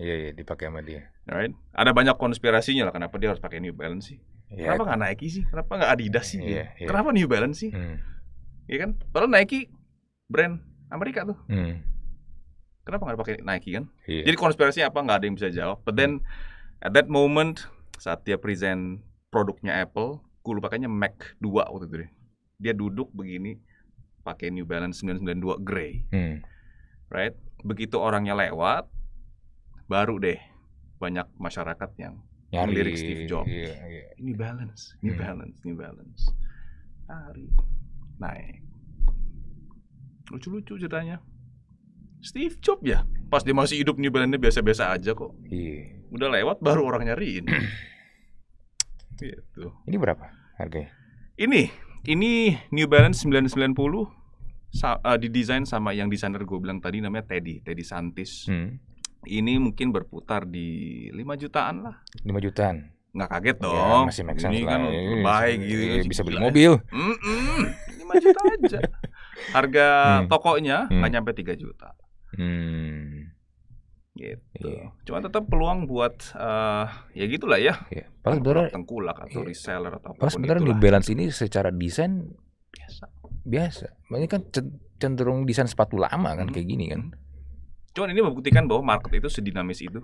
Iya, iya, dipakai sama dia. Right? Ada banyak konspirasinya lah kenapa dia harus pakai New Balance sih. Yeah. Kenapa nggak Nike sih? Kenapa nggak Adidas sih? Yeah, yeah. Kenapa New Balance sih? Hmm. Iya kan? Padahal Nike brand Amerika tuh. Hmm. Kenapa nggak pakai Nike kan? Yeah. Jadi konspirasi apa nggak ada yang bisa jawab. But then at that moment saat dia present produknya Apple, gue lupa kayaknya Mac 2 waktu itu deh. Dia duduk begini pakai New Balance 992 grey. Hmm. Right? Begitu orangnya lewat baru deh banyak masyarakat yang nyari lirik Steve Jobs iya, iya. ini balance ini hmm. balance ini balance tarik naik lucu-lucu ceritanya Steve Jobs ya pas dia masih hidup New Balance biasa-biasa aja kok iya. udah lewat baru orang nyariin gitu ini berapa harganya ini ini New Balance 990 sa uh, didesain sama yang desainer gue bilang tadi namanya Teddy Teddy Santis hmm ini mungkin berputar di 5 jutaan lah. 5 jutaan. Nggak kaget iya, dong. Ya, masih make sense ini kan iya, baik gitu. Ya, bisa beli mobil. Mm -mm, 5 juta aja. Harga hmm. tokonya hmm. hanya sampai 3 juta. Hmm. Gitu. Yeah. Cuma tetap peluang buat uh, ya gitulah ya. Yeah. Padahal tengkulak atau yeah. reseller atau apa. sebenarnya di balance ini secara desain biasa. Biasa. Ini kan cenderung desain sepatu lama kan hmm. kayak gini kan. Hmm. Cuman ini membuktikan bahwa market itu sedinamis itu.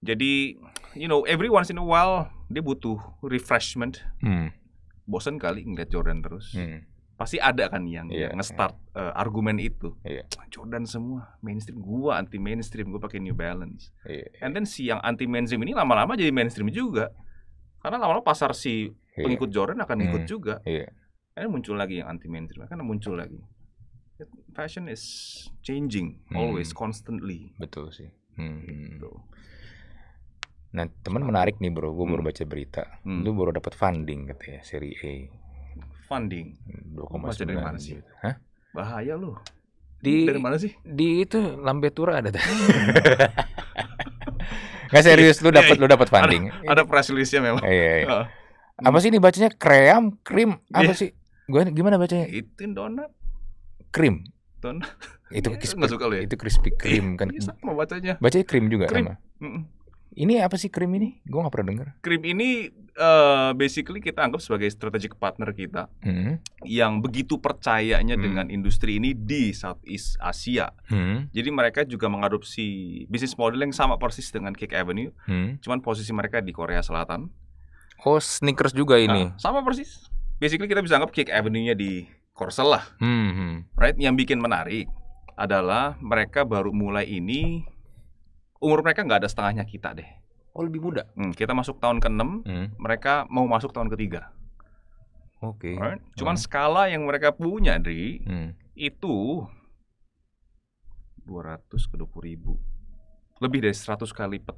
Jadi, you know, every once in a while dia butuh refreshment. Hmm. Bosen kali ngeliat Jordan terus. Hmm. Pasti ada kan yang yeah. nge-start yeah. uh, argumen itu. Yeah. Iya. Jordan semua mainstream, gua anti mainstream, gua pakai New Balance. Yeah. And then si yang anti mainstream ini lama-lama jadi mainstream juga. Karena lama-lama pasar si iya. pengikut yeah. Jordan akan ikut hmm. juga. Yeah. Ini muncul lagi yang anti mainstream, Karena muncul lagi fashion is changing hmm. always constantly betul sih hmm. hmm, hmm. gitu. nah teman menarik nih bro gue hmm. baru baca berita hmm. lu baru dapat funding katanya seri A funding 2,9 dari mana sih gitu. Hah? bahaya lu di dari mana sih di itu lambe tura ada tuh Enggak serius lu dapat lu dapat funding ada, ada press listnya memang iya, iya. iya. Oh. apa sih ini bacanya kream krim apa yeah. sih gue gimana bacanya Itin donat krim. Ton. Itu iya, crispy, suka ya? Itu crispy iya, krim kan. Iya, sama bacanya. Bacanya krim juga cream. sama. Ini apa sih krim ini? Gue gak pernah denger. Krim ini uh, basically kita anggap sebagai strategic partner kita hmm. yang begitu percayanya hmm. dengan industri ini di Southeast Asia. Hmm. Jadi mereka juga mengadopsi bisnis model yang sama persis dengan Kick Avenue, hmm. cuman posisi mereka di Korea Selatan. Oh, sneakers juga ini. Nah, sama persis. Basically kita bisa anggap Kick Avenue-nya di Korsel lah, hmm, hmm. right? Yang bikin menarik adalah mereka baru mulai ini umur mereka nggak ada setengahnya kita deh. Oh lebih muda. Hmm, kita masuk tahun ke-6, hmm. mereka mau masuk tahun ketiga. Oke. Okay. Right? Hmm. Cuman hmm. skala yang mereka punya, Dri, hmm. itu 200 ke 20 ribu. Lebih dari 100 kali lipat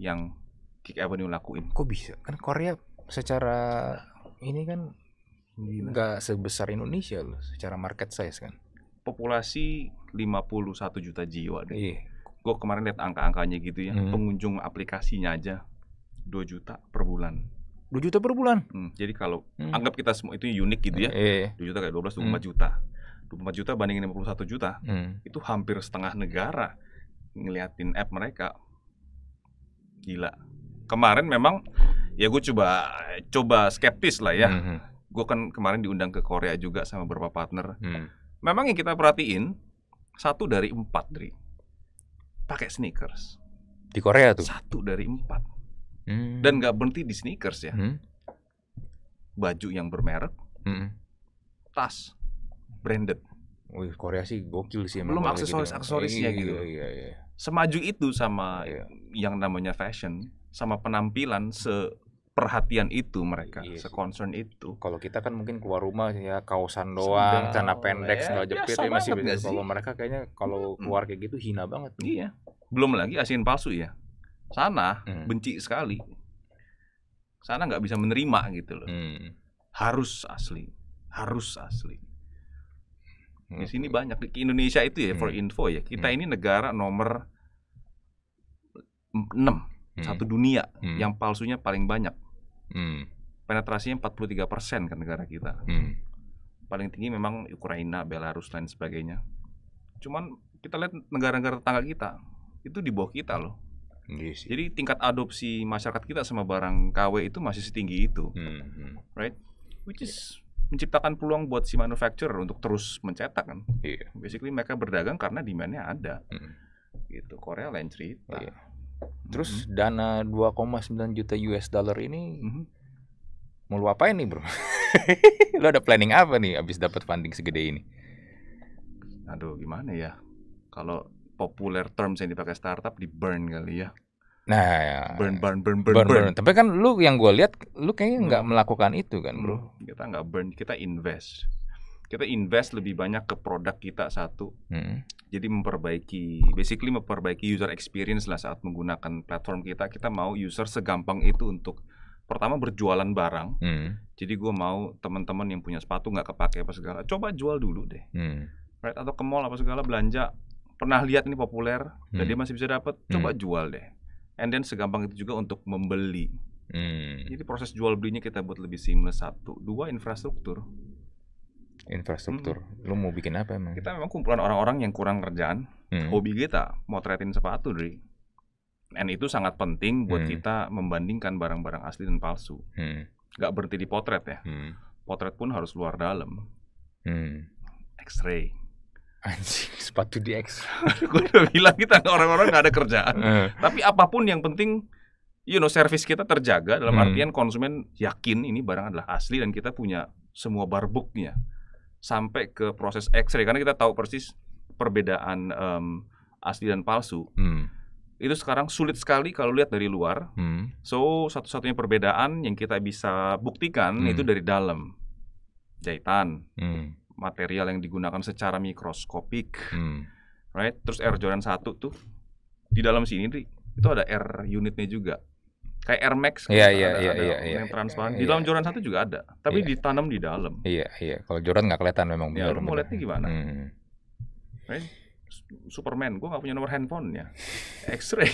yang Kick Avenue lakuin. Kok bisa? Kan Korea secara ini kan nggak sebesar Indonesia loh secara market size kan populasi 51 juta jiwa deh iya. gue kemarin lihat angka-angkanya gitu ya hmm. pengunjung aplikasinya aja 2 juta per bulan 2 juta per bulan hmm, jadi kalau hmm. anggap kita semua itu unik gitu ya iya. dua 2 juta kayak 12 24 hmm. juta 24 juta bandingin 51 juta hmm. itu hampir setengah negara ngeliatin app mereka gila kemarin memang ya gue coba coba skeptis lah ya mm -hmm, hmm gue kan kemarin diundang ke Korea juga sama beberapa partner. Hmm. Memang yang kita perhatiin satu dari empat dari pakai sneakers di Korea tuh satu dari empat hmm. dan nggak berhenti di sneakers ya. Hmm. Baju yang bermerek, hmm. tas branded. Wih, Korea sih gokil sih. Belum aksesoris-aksesorisnya gitu. Ya. Iya, gitu. iya, iya. Semaju itu sama iya. yang namanya fashion, sama penampilan se seperhatian itu mereka, iya, seconcern itu. Kalau kita kan mungkin keluar rumah ya kaosan doang, celana oh, pendek, sandal ya, jepit ya, masih bisa. Kalau mereka kayaknya kalau keluar kayak gitu hina banget. Iya. Belum lagi asin palsu ya. Sana hmm. benci sekali. Sana nggak bisa menerima gitu loh. Hmm. Harus asli, harus asli. Di sini gitu. banyak di Indonesia itu ya hmm. for mm. info ya. Kita hmm. ini negara nomor 6 mm. satu dunia hmm. yang palsunya paling banyak. Hmm. Penetrasinya 43 persen ke kan negara kita. Hmm. Paling tinggi memang Ukraina, Belarus dan sebagainya. Cuman kita lihat negara-negara tetangga kita itu di bawah kita loh. Yes. Iya Jadi tingkat adopsi masyarakat kita sama barang KW itu masih setinggi itu, hmm, hmm. right? Which is menciptakan peluang buat si manufacturer untuk terus mencetak kan. Yeah. Basically mereka berdagang karena demandnya ada. Hmm. Gitu. Korea lain cerita. Yeah. Terus mm-hmm. dana 2,9 juta US dollar ini mm-hmm. mau lu apain nih, Bro? lu ada planning apa nih abis dapat funding segede ini? Aduh, gimana ya? Kalau populer terms yang dipakai startup di burn kali ya. Nah, ya. burn, burn, burn, burn, burn, burn. burn. Tapi kan lu yang gue lihat, lu kayaknya nggak hmm. melakukan itu kan, bro? Mm. Kita nggak burn, kita invest kita invest lebih banyak ke produk kita satu. Hmm. Jadi memperbaiki, basically memperbaiki user experience lah saat menggunakan platform kita. Kita mau user segampang itu untuk pertama berjualan barang. Hmm. Jadi gue mau teman-teman yang punya sepatu nggak kepake apa segala, coba jual dulu deh. Hmm. Right? Atau ke mall apa segala belanja. Pernah lihat ini populer hmm. dan masih bisa dapat, coba hmm. jual deh. And then segampang itu juga untuk membeli. Hmm. Jadi proses jual belinya kita buat lebih seamless satu, dua infrastruktur infrastruktur. Hmm. Lu mau bikin apa emang? Kita memang kumpulan orang-orang yang kurang kerjaan. Hmm. Hobi kita motretin sepatu dari. Dan itu sangat penting buat hmm. kita membandingkan barang-barang asli dan palsu. Hmm. Gak berhenti di potret ya. Hmm. Potret pun harus luar dalam. Hmm. X-ray. Anjing, sepatu di X. Gue udah bilang kita orang-orang gak ada kerjaan. Eh. Tapi apapun yang penting you know service kita terjaga dalam hmm. artian konsumen yakin ini barang adalah asli dan kita punya semua barbuknya sampai ke proses X-ray karena kita tahu persis perbedaan um, asli dan palsu. Hmm. Itu sekarang sulit sekali kalau lihat dari luar. Hmm. So satu-satunya perbedaan yang kita bisa buktikan hmm. itu dari dalam jahitan, hmm. material yang digunakan secara mikroskopik, hmm. right? Terus Air Jordan satu tuh di dalam sini itu ada R unitnya juga kayak Air Max kan yeah, yeah, ada, yeah, ada yeah, iya. yang yeah, transparan. Yeah, di iya. dalam Joran satu juga ada, tapi yeah. ditanam di dalam. Iya, yeah, iya. Yeah. Kalau Joran nggak kelihatan memang benar. Ya, mau lihatnya gimana? Hmm. Right? Superman, gue nggak punya nomor handphonenya. X-ray.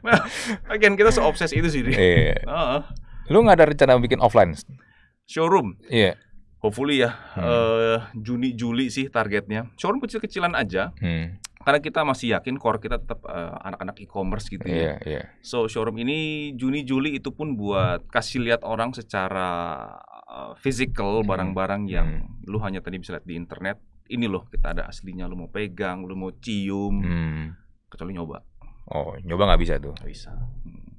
well, nah, again kita seobses itu sih. Iya. Yeah. Uh-uh. Lu nggak ada rencana bikin offline? Showroom. Iya. Yeah. Hopefully ya hmm. uh, Juni Juli sih targetnya. Showroom kecil-kecilan aja. Hmm karena kita masih yakin core kita tetap uh, eh, anak-anak e-commerce gitu ya. Yeah, yeah. So showroom ini Juni Juli itu pun buat kasih lihat orang secara uh, physical hmm. barang-barang yang hmm. lu hanya tadi bisa lihat di internet. Ini loh kita ada aslinya, lu mau pegang, lu mau cium, hmm. kecuali nyoba. Oh nyoba nggak bisa tuh? Gak bisa. Hmm.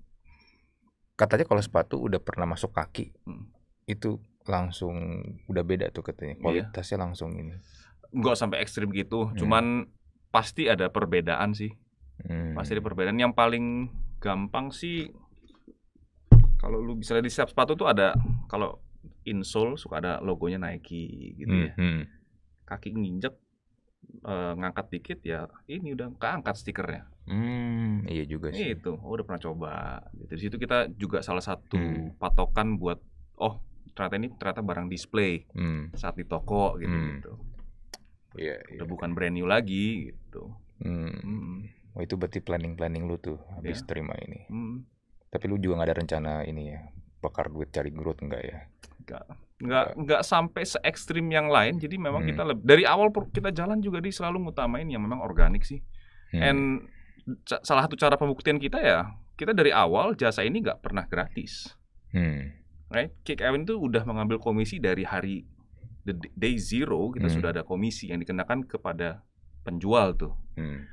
Katanya kalau sepatu udah pernah masuk kaki, hmm. itu langsung udah beda tuh katanya iya. kualitasnya yeah. langsung ini. Enggak sampai ekstrim gitu, hmm. cuman pasti ada perbedaan sih. Hmm. Pasti ada perbedaan. Yang paling gampang sih kalau lu bisa lihat di setiap sepatu tuh ada kalau insole suka ada logonya Nike gitu ya. Hmm. hmm. Kaki nginjek uh, ngangkat dikit ya ini udah keangkat stikernya. Hmm, iya juga sih. Itu, oh udah pernah coba. Gitu. Di situ kita juga salah satu hmm. patokan buat oh ternyata ini ternyata barang display hmm. saat di toko gitu hmm. gitu yeah, udah yeah. bukan brand new lagi gitu hmm. Hmm. Oh itu berarti planning-planning lu tuh habis yeah. terima ini hmm. tapi lu juga nggak ada rencana ini ya bakar duit cari growth enggak ya enggak enggak enggak sampai se ekstrim yang lain jadi memang hmm. kita lebih, dari awal kita jalan juga di selalu ngutamain yang memang organik sih hmm. and salah satu cara pembuktian kita ya kita dari awal jasa ini nggak pernah gratis hmm. right kick Evan itu udah mengambil komisi dari hari the day zero kita hmm. sudah ada komisi yang dikenakan kepada penjual tuh. Hmm.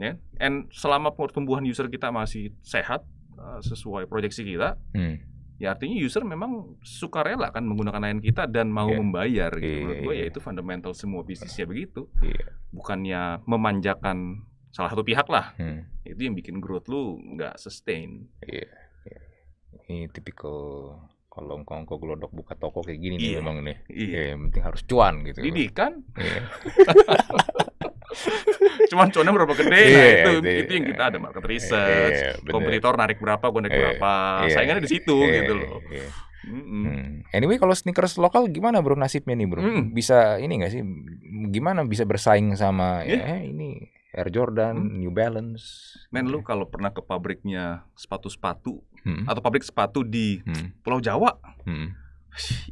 Ya, yeah. and selama pertumbuhan user kita masih sehat eh, sesuai proyeksi kita, hmm. ya artinya user memang suka rela kan menggunakan layanan kita dan mau yeah. membayar gitu. Yeah. Menurut gue ya iya. itu fundamental semua bisnisnya begitu. Yeah. Bukannya memanjakan salah satu pihak lah. Hmm. Itu yang bikin growth lu nggak sustain. Iya. Yeah. Yeah. Ini tipikal kalau engkau engkau gelodok buka toko kayak gini iya. nih memang nih. Iya. Ya, yang penting harus cuan gitu. Kan. ini kan? Iya. Cuman cuannya berapa gede yeah, nah iya, itu yeah, itu yang kita ada market iya, research. Yeah, yeah, kompetitor narik berapa, gue narik yeah, berapa. Yeah, Saingannya di situ yeah, gitu loh. Yeah. Mm hmm. Anyway, kalau sneakers lokal gimana bro nasibnya nih bro? Mm. Bisa ini gak sih? Gimana bisa bersaing sama yeah. ya ini Air Jordan, mm. New Balance? Men, lu kalau pernah ke pabriknya sepatu-sepatu hmm. atau pabrik sepatu di hmm. Pulau Jawa. Hmm.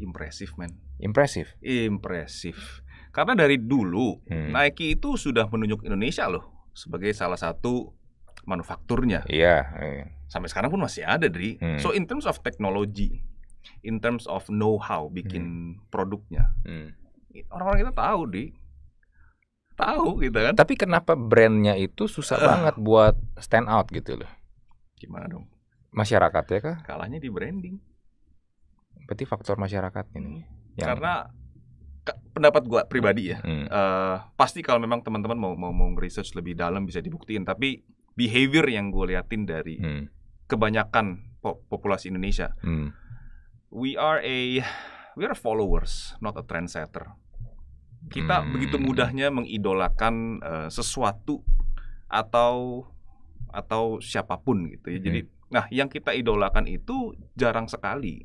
Impresif, men. Impresif. Impresif. Karena dari dulu hmm. Nike itu sudah menunjuk Indonesia loh sebagai salah satu manufakturnya. Iya. iya. Sampai sekarang pun masih ada, Dri. Hmm. So in terms of technology, in terms of know-how bikin hmm. produknya, orang hmm. orang-orang kita tahu, Dri tahu gitu kan. Tapi kenapa brandnya itu susah uh. banget buat stand out gitu loh? Gimana dong? masyarakat ya kak Kalahnya di branding. Berarti faktor masyarakat ini. Iya. Yang... Karena pendapat gua pribadi ya, hmm. uh, pasti kalau memang teman-teman mau mau mau research lebih dalam bisa dibuktiin. Tapi behavior yang gue liatin dari hmm. kebanyakan po populasi Indonesia, hmm. we are a we are followers, not a trendsetter. Kita hmm. begitu mudahnya mengidolakan uh, sesuatu atau atau siapapun gitu ya. Hmm. Jadi Nah, yang kita idolakan itu jarang sekali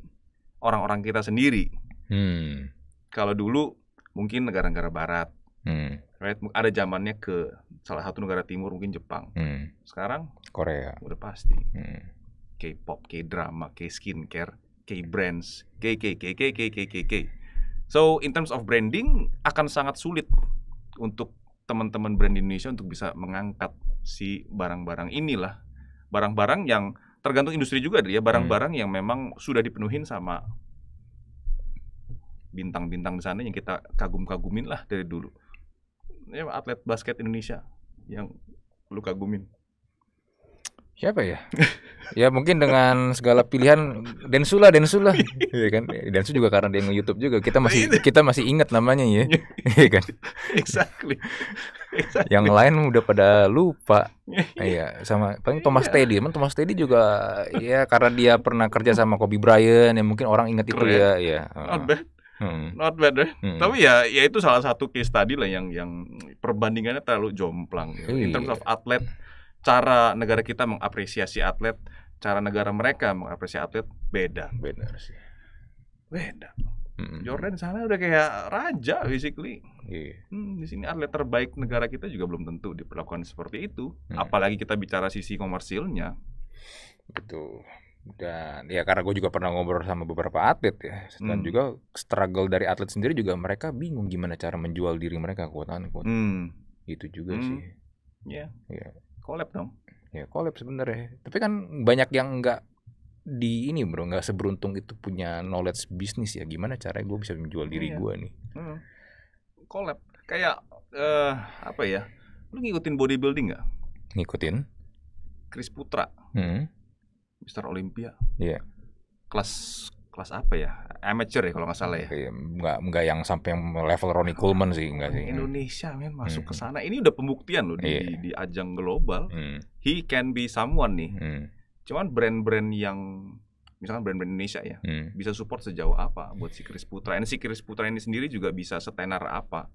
orang-orang kita sendiri. Hmm. Kalau dulu mungkin negara-negara barat. Hmm. Right? Ada zamannya ke salah satu negara timur mungkin Jepang. Hmm. Sekarang Korea. Udah pasti. Hmm. K-pop, K-drama, K-skincare, K-brands, K K K K K K K K. So in terms of branding akan sangat sulit untuk teman-teman brand Indonesia untuk bisa mengangkat si barang-barang inilah barang-barang yang tergantung industri juga dia barang-barang hmm. yang memang sudah dipenuhin sama bintang-bintang di sana yang kita kagum-kagumin lah dari dulu. Ini atlet basket Indonesia yang lu kagumin siapa ya? ya mungkin dengan segala pilihan Densu lah Densu lah ya kan Densu juga karena dia nge-YouTube juga kita nah, masih kita masih ingat namanya ya ya kan exactly. exactly yang lain udah pada lupa iya sama paling Thomas yeah. Teddy emang Thomas Teddy juga ya karena dia pernah kerja sama Kobe Bryant yang mungkin orang ingat itu ya ya not bad Hmm. Not bad eh? Hmm. Tapi ya ya itu salah satu case tadi lah yang yang perbandingannya terlalu jomplang ya. In iya. terms of atlet cara negara kita mengapresiasi atlet, cara negara mereka mengapresiasi atlet beda. Beda sih. Beda. Mm-hmm. Jordan sana udah kayak raja basically. Yeah. Hmm, di sini atlet terbaik negara kita juga belum tentu diperlakukan seperti itu, mm. apalagi kita bicara sisi komersilnya. gitu. Dan ya karena gue juga pernah ngobrol sama beberapa atlet ya, dan mm. juga struggle dari atlet sendiri juga mereka bingung gimana cara menjual diri mereka kuat kuat. Mm. Itu juga mm. sih. Ya. Yeah. Yeah collab dong ya collab sebenarnya tapi kan banyak yang nggak di ini bro nggak seberuntung itu punya knowledge bisnis ya gimana caranya gue bisa menjual diri iya. gue nih hmm. collab kayak uh, apa ya lu ngikutin bodybuilding nggak ngikutin Chris Putra hmm. Mister Olympia yeah. kelas kelas apa ya? Amateur ya kalau nggak salah ya. Iya, nggak nggak yang sampai level Ronnie nah, Coleman sih enggak sih. Indonesia men masuk hmm. ke sana. Ini udah pembuktian loh di yeah. di ajang global. Hmm. He can be someone nih. Hmm. Cuman brand-brand yang misalkan brand-brand Indonesia ya, hmm. bisa support sejauh apa buat si Chris Putra. Ini si Chris Putra ini sendiri juga bisa setenar apa.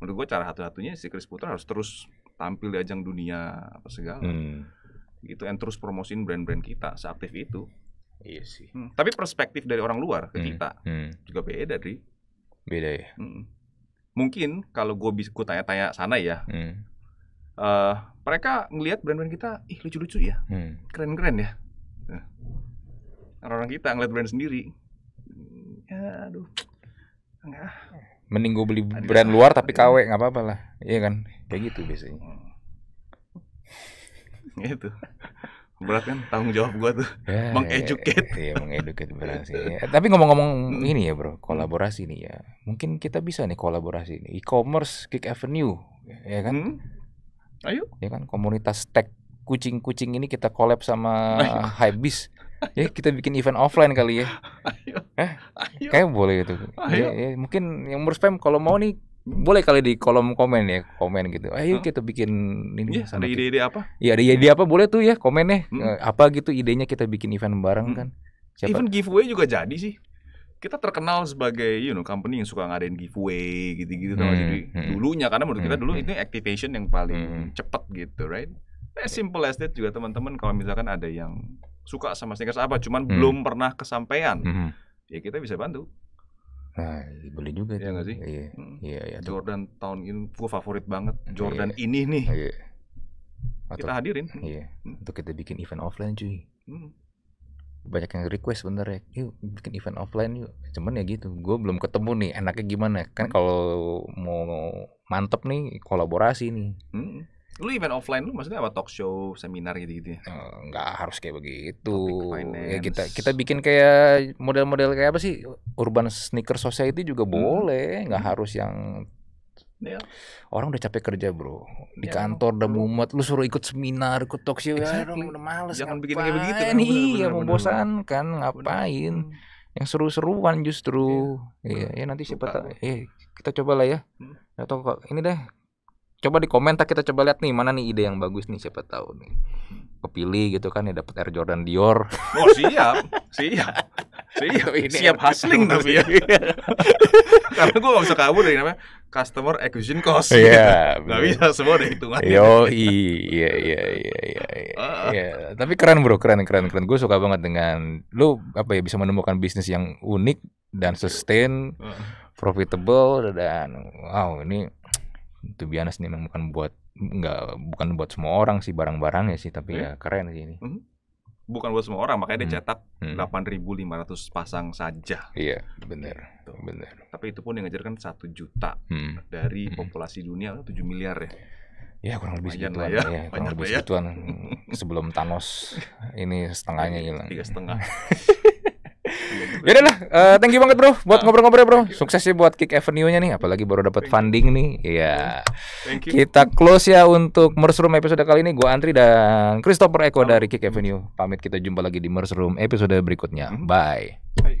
Menurut gue cara satu-satunya si Chris Putra harus terus tampil di ajang dunia apa segala. Hmm. Gitu and terus promosiin brand-brand kita seaktif itu. Iya sih. Hmm. Tapi perspektif dari orang luar ke hmm. kita hmm. juga beda, Dri. Beda ya. Hmm. Mungkin kalau gue bisa gue tanya-tanya sana ya, hmm. uh, mereka ngelihat brand-brand kita, ih lucu-lucu ya, keren hmm. keren-keren ya. Nah. Orang-orang kita ngeliat brand sendiri, ya, aduh, enggak. Mending gue beli Adi, brand luar tapi KW nggak apa-apa lah, iya kan? Kayak gitu biasanya. Itu. Hmm. gitu berat kan tanggung jawab gua tuh ya, mengeduket ya, ya mengeduket berat sih ya, tapi ngomong-ngomong hmm. ini ya bro kolaborasi nih ya mungkin kita bisa nih kolaborasi ini e-commerce kick avenue ya kan hmm? ayo ya kan komunitas tech kucing-kucing ini kita collab sama Hypebeast ya kita bikin event offline kali ya ayo. eh ayo. kayak boleh itu ayo. Ya, ya, mungkin yang menurut spam kalau mau nih boleh kali di kolom komen ya komen gitu ayo kita bikin ini ya, ada ide-ide apa iya ada ide ide apa boleh tuh ya komen ya hmm. apa gitu idenya kita bikin event bareng hmm. kan Siapa? event giveaway juga jadi sih kita terkenal sebagai you know company yang suka ngadain giveaway gitu-gitu hmm. jadi hmm. dulunya karena menurut kita hmm, dulu hmm. itu activation yang paling hmm. hmm. cepat gitu right nah, as simple as that juga teman-teman kalau misalkan ada yang suka sama sneakers apa cuman hmm. belum pernah kesampaian hmm. hmm. ya kita bisa bantu Nah, beli juga. Iya gak sih? Iya. Iya, iya. Jordan tahun ini gua favorit banget. Iya. Jordan iya. ini nih. Iya. Atau, kita hadirin. Iya. Hmm. Untuk kita bikin event offline cuy. Hmm. Banyak yang request bener ya. Yuk bikin event offline yuk. Cuman ya gitu. Gua belum ketemu nih. Enaknya gimana? Kan mm. kalau mau mantep nih kolaborasi nih. Hmm Lu event offline lu maksudnya apa talk show, seminar gitu-gitu ya? Enggak eh, nggak harus kayak begitu. Ya kita kita bikin kayak model-model kayak apa sih? Urban sneaker society juga hmm. boleh, nggak hmm. harus yang Yeah. Orang udah capek kerja bro di yeah, kantor udah mumet, lu suruh ikut seminar, ikut talk show, ya, exactly. ya, udah males. Jangan bikin kayak begitu. Iya, kan? Nih, ya membosankan, ngapain? Bener. Yang seru-seruan justru. Iya, yeah. yeah. ya nanti siapa tahu. Eh, kita coba lah ya. Hmm. Atau ini deh coba di komentar kita coba lihat nih mana nih ide yang bagus nih siapa tahu nih kepilih gitu kan ya dapat Air Jordan Dior. Oh siap, siap, siap. Ini siap hustling tapi ya. Karena gue gak bisa kabur dari namanya customer acquisition cost. ya Gak bisa semua ada hitungan. Yo iya iya iya iya. Iya, iya. Ah. iya. Tapi keren bro, keren keren keren. Gue suka banget dengan lu apa ya bisa menemukan bisnis yang unik dan sustain, ah. profitable dan wow ini itu be honest nih memang bukan buat nggak bukan buat semua orang sih barang barang ya sih tapi yeah. Hmm. ya keren sih ini mm bukan buat semua orang makanya dia hmm. cetak hmm. delapan ribu lima ratus pasang saja iya yeah, benar benar tapi itu pun yang ngajarkan satu juta mm. dari mm. populasi dunia tujuh miliar ya Ya kurang lebih segitu ya, ya kurang lebih ya. sebelum Thanos ini setengahnya iya, hilang. Tiga setengah. Ya udah lah, uh, thank you banget bro buat ah. ngobrol-ngobrol bro. Sukses sih buat Kick Avenue-nya nih, apalagi baru dapat funding nih. Iya. Yeah. Kita close ya untuk Room episode kali ini. Gua Antri dan Christopher Eko dari Kick Avenue. Pamit kita jumpa lagi di Room episode berikutnya. Hmm. Bye. Bye.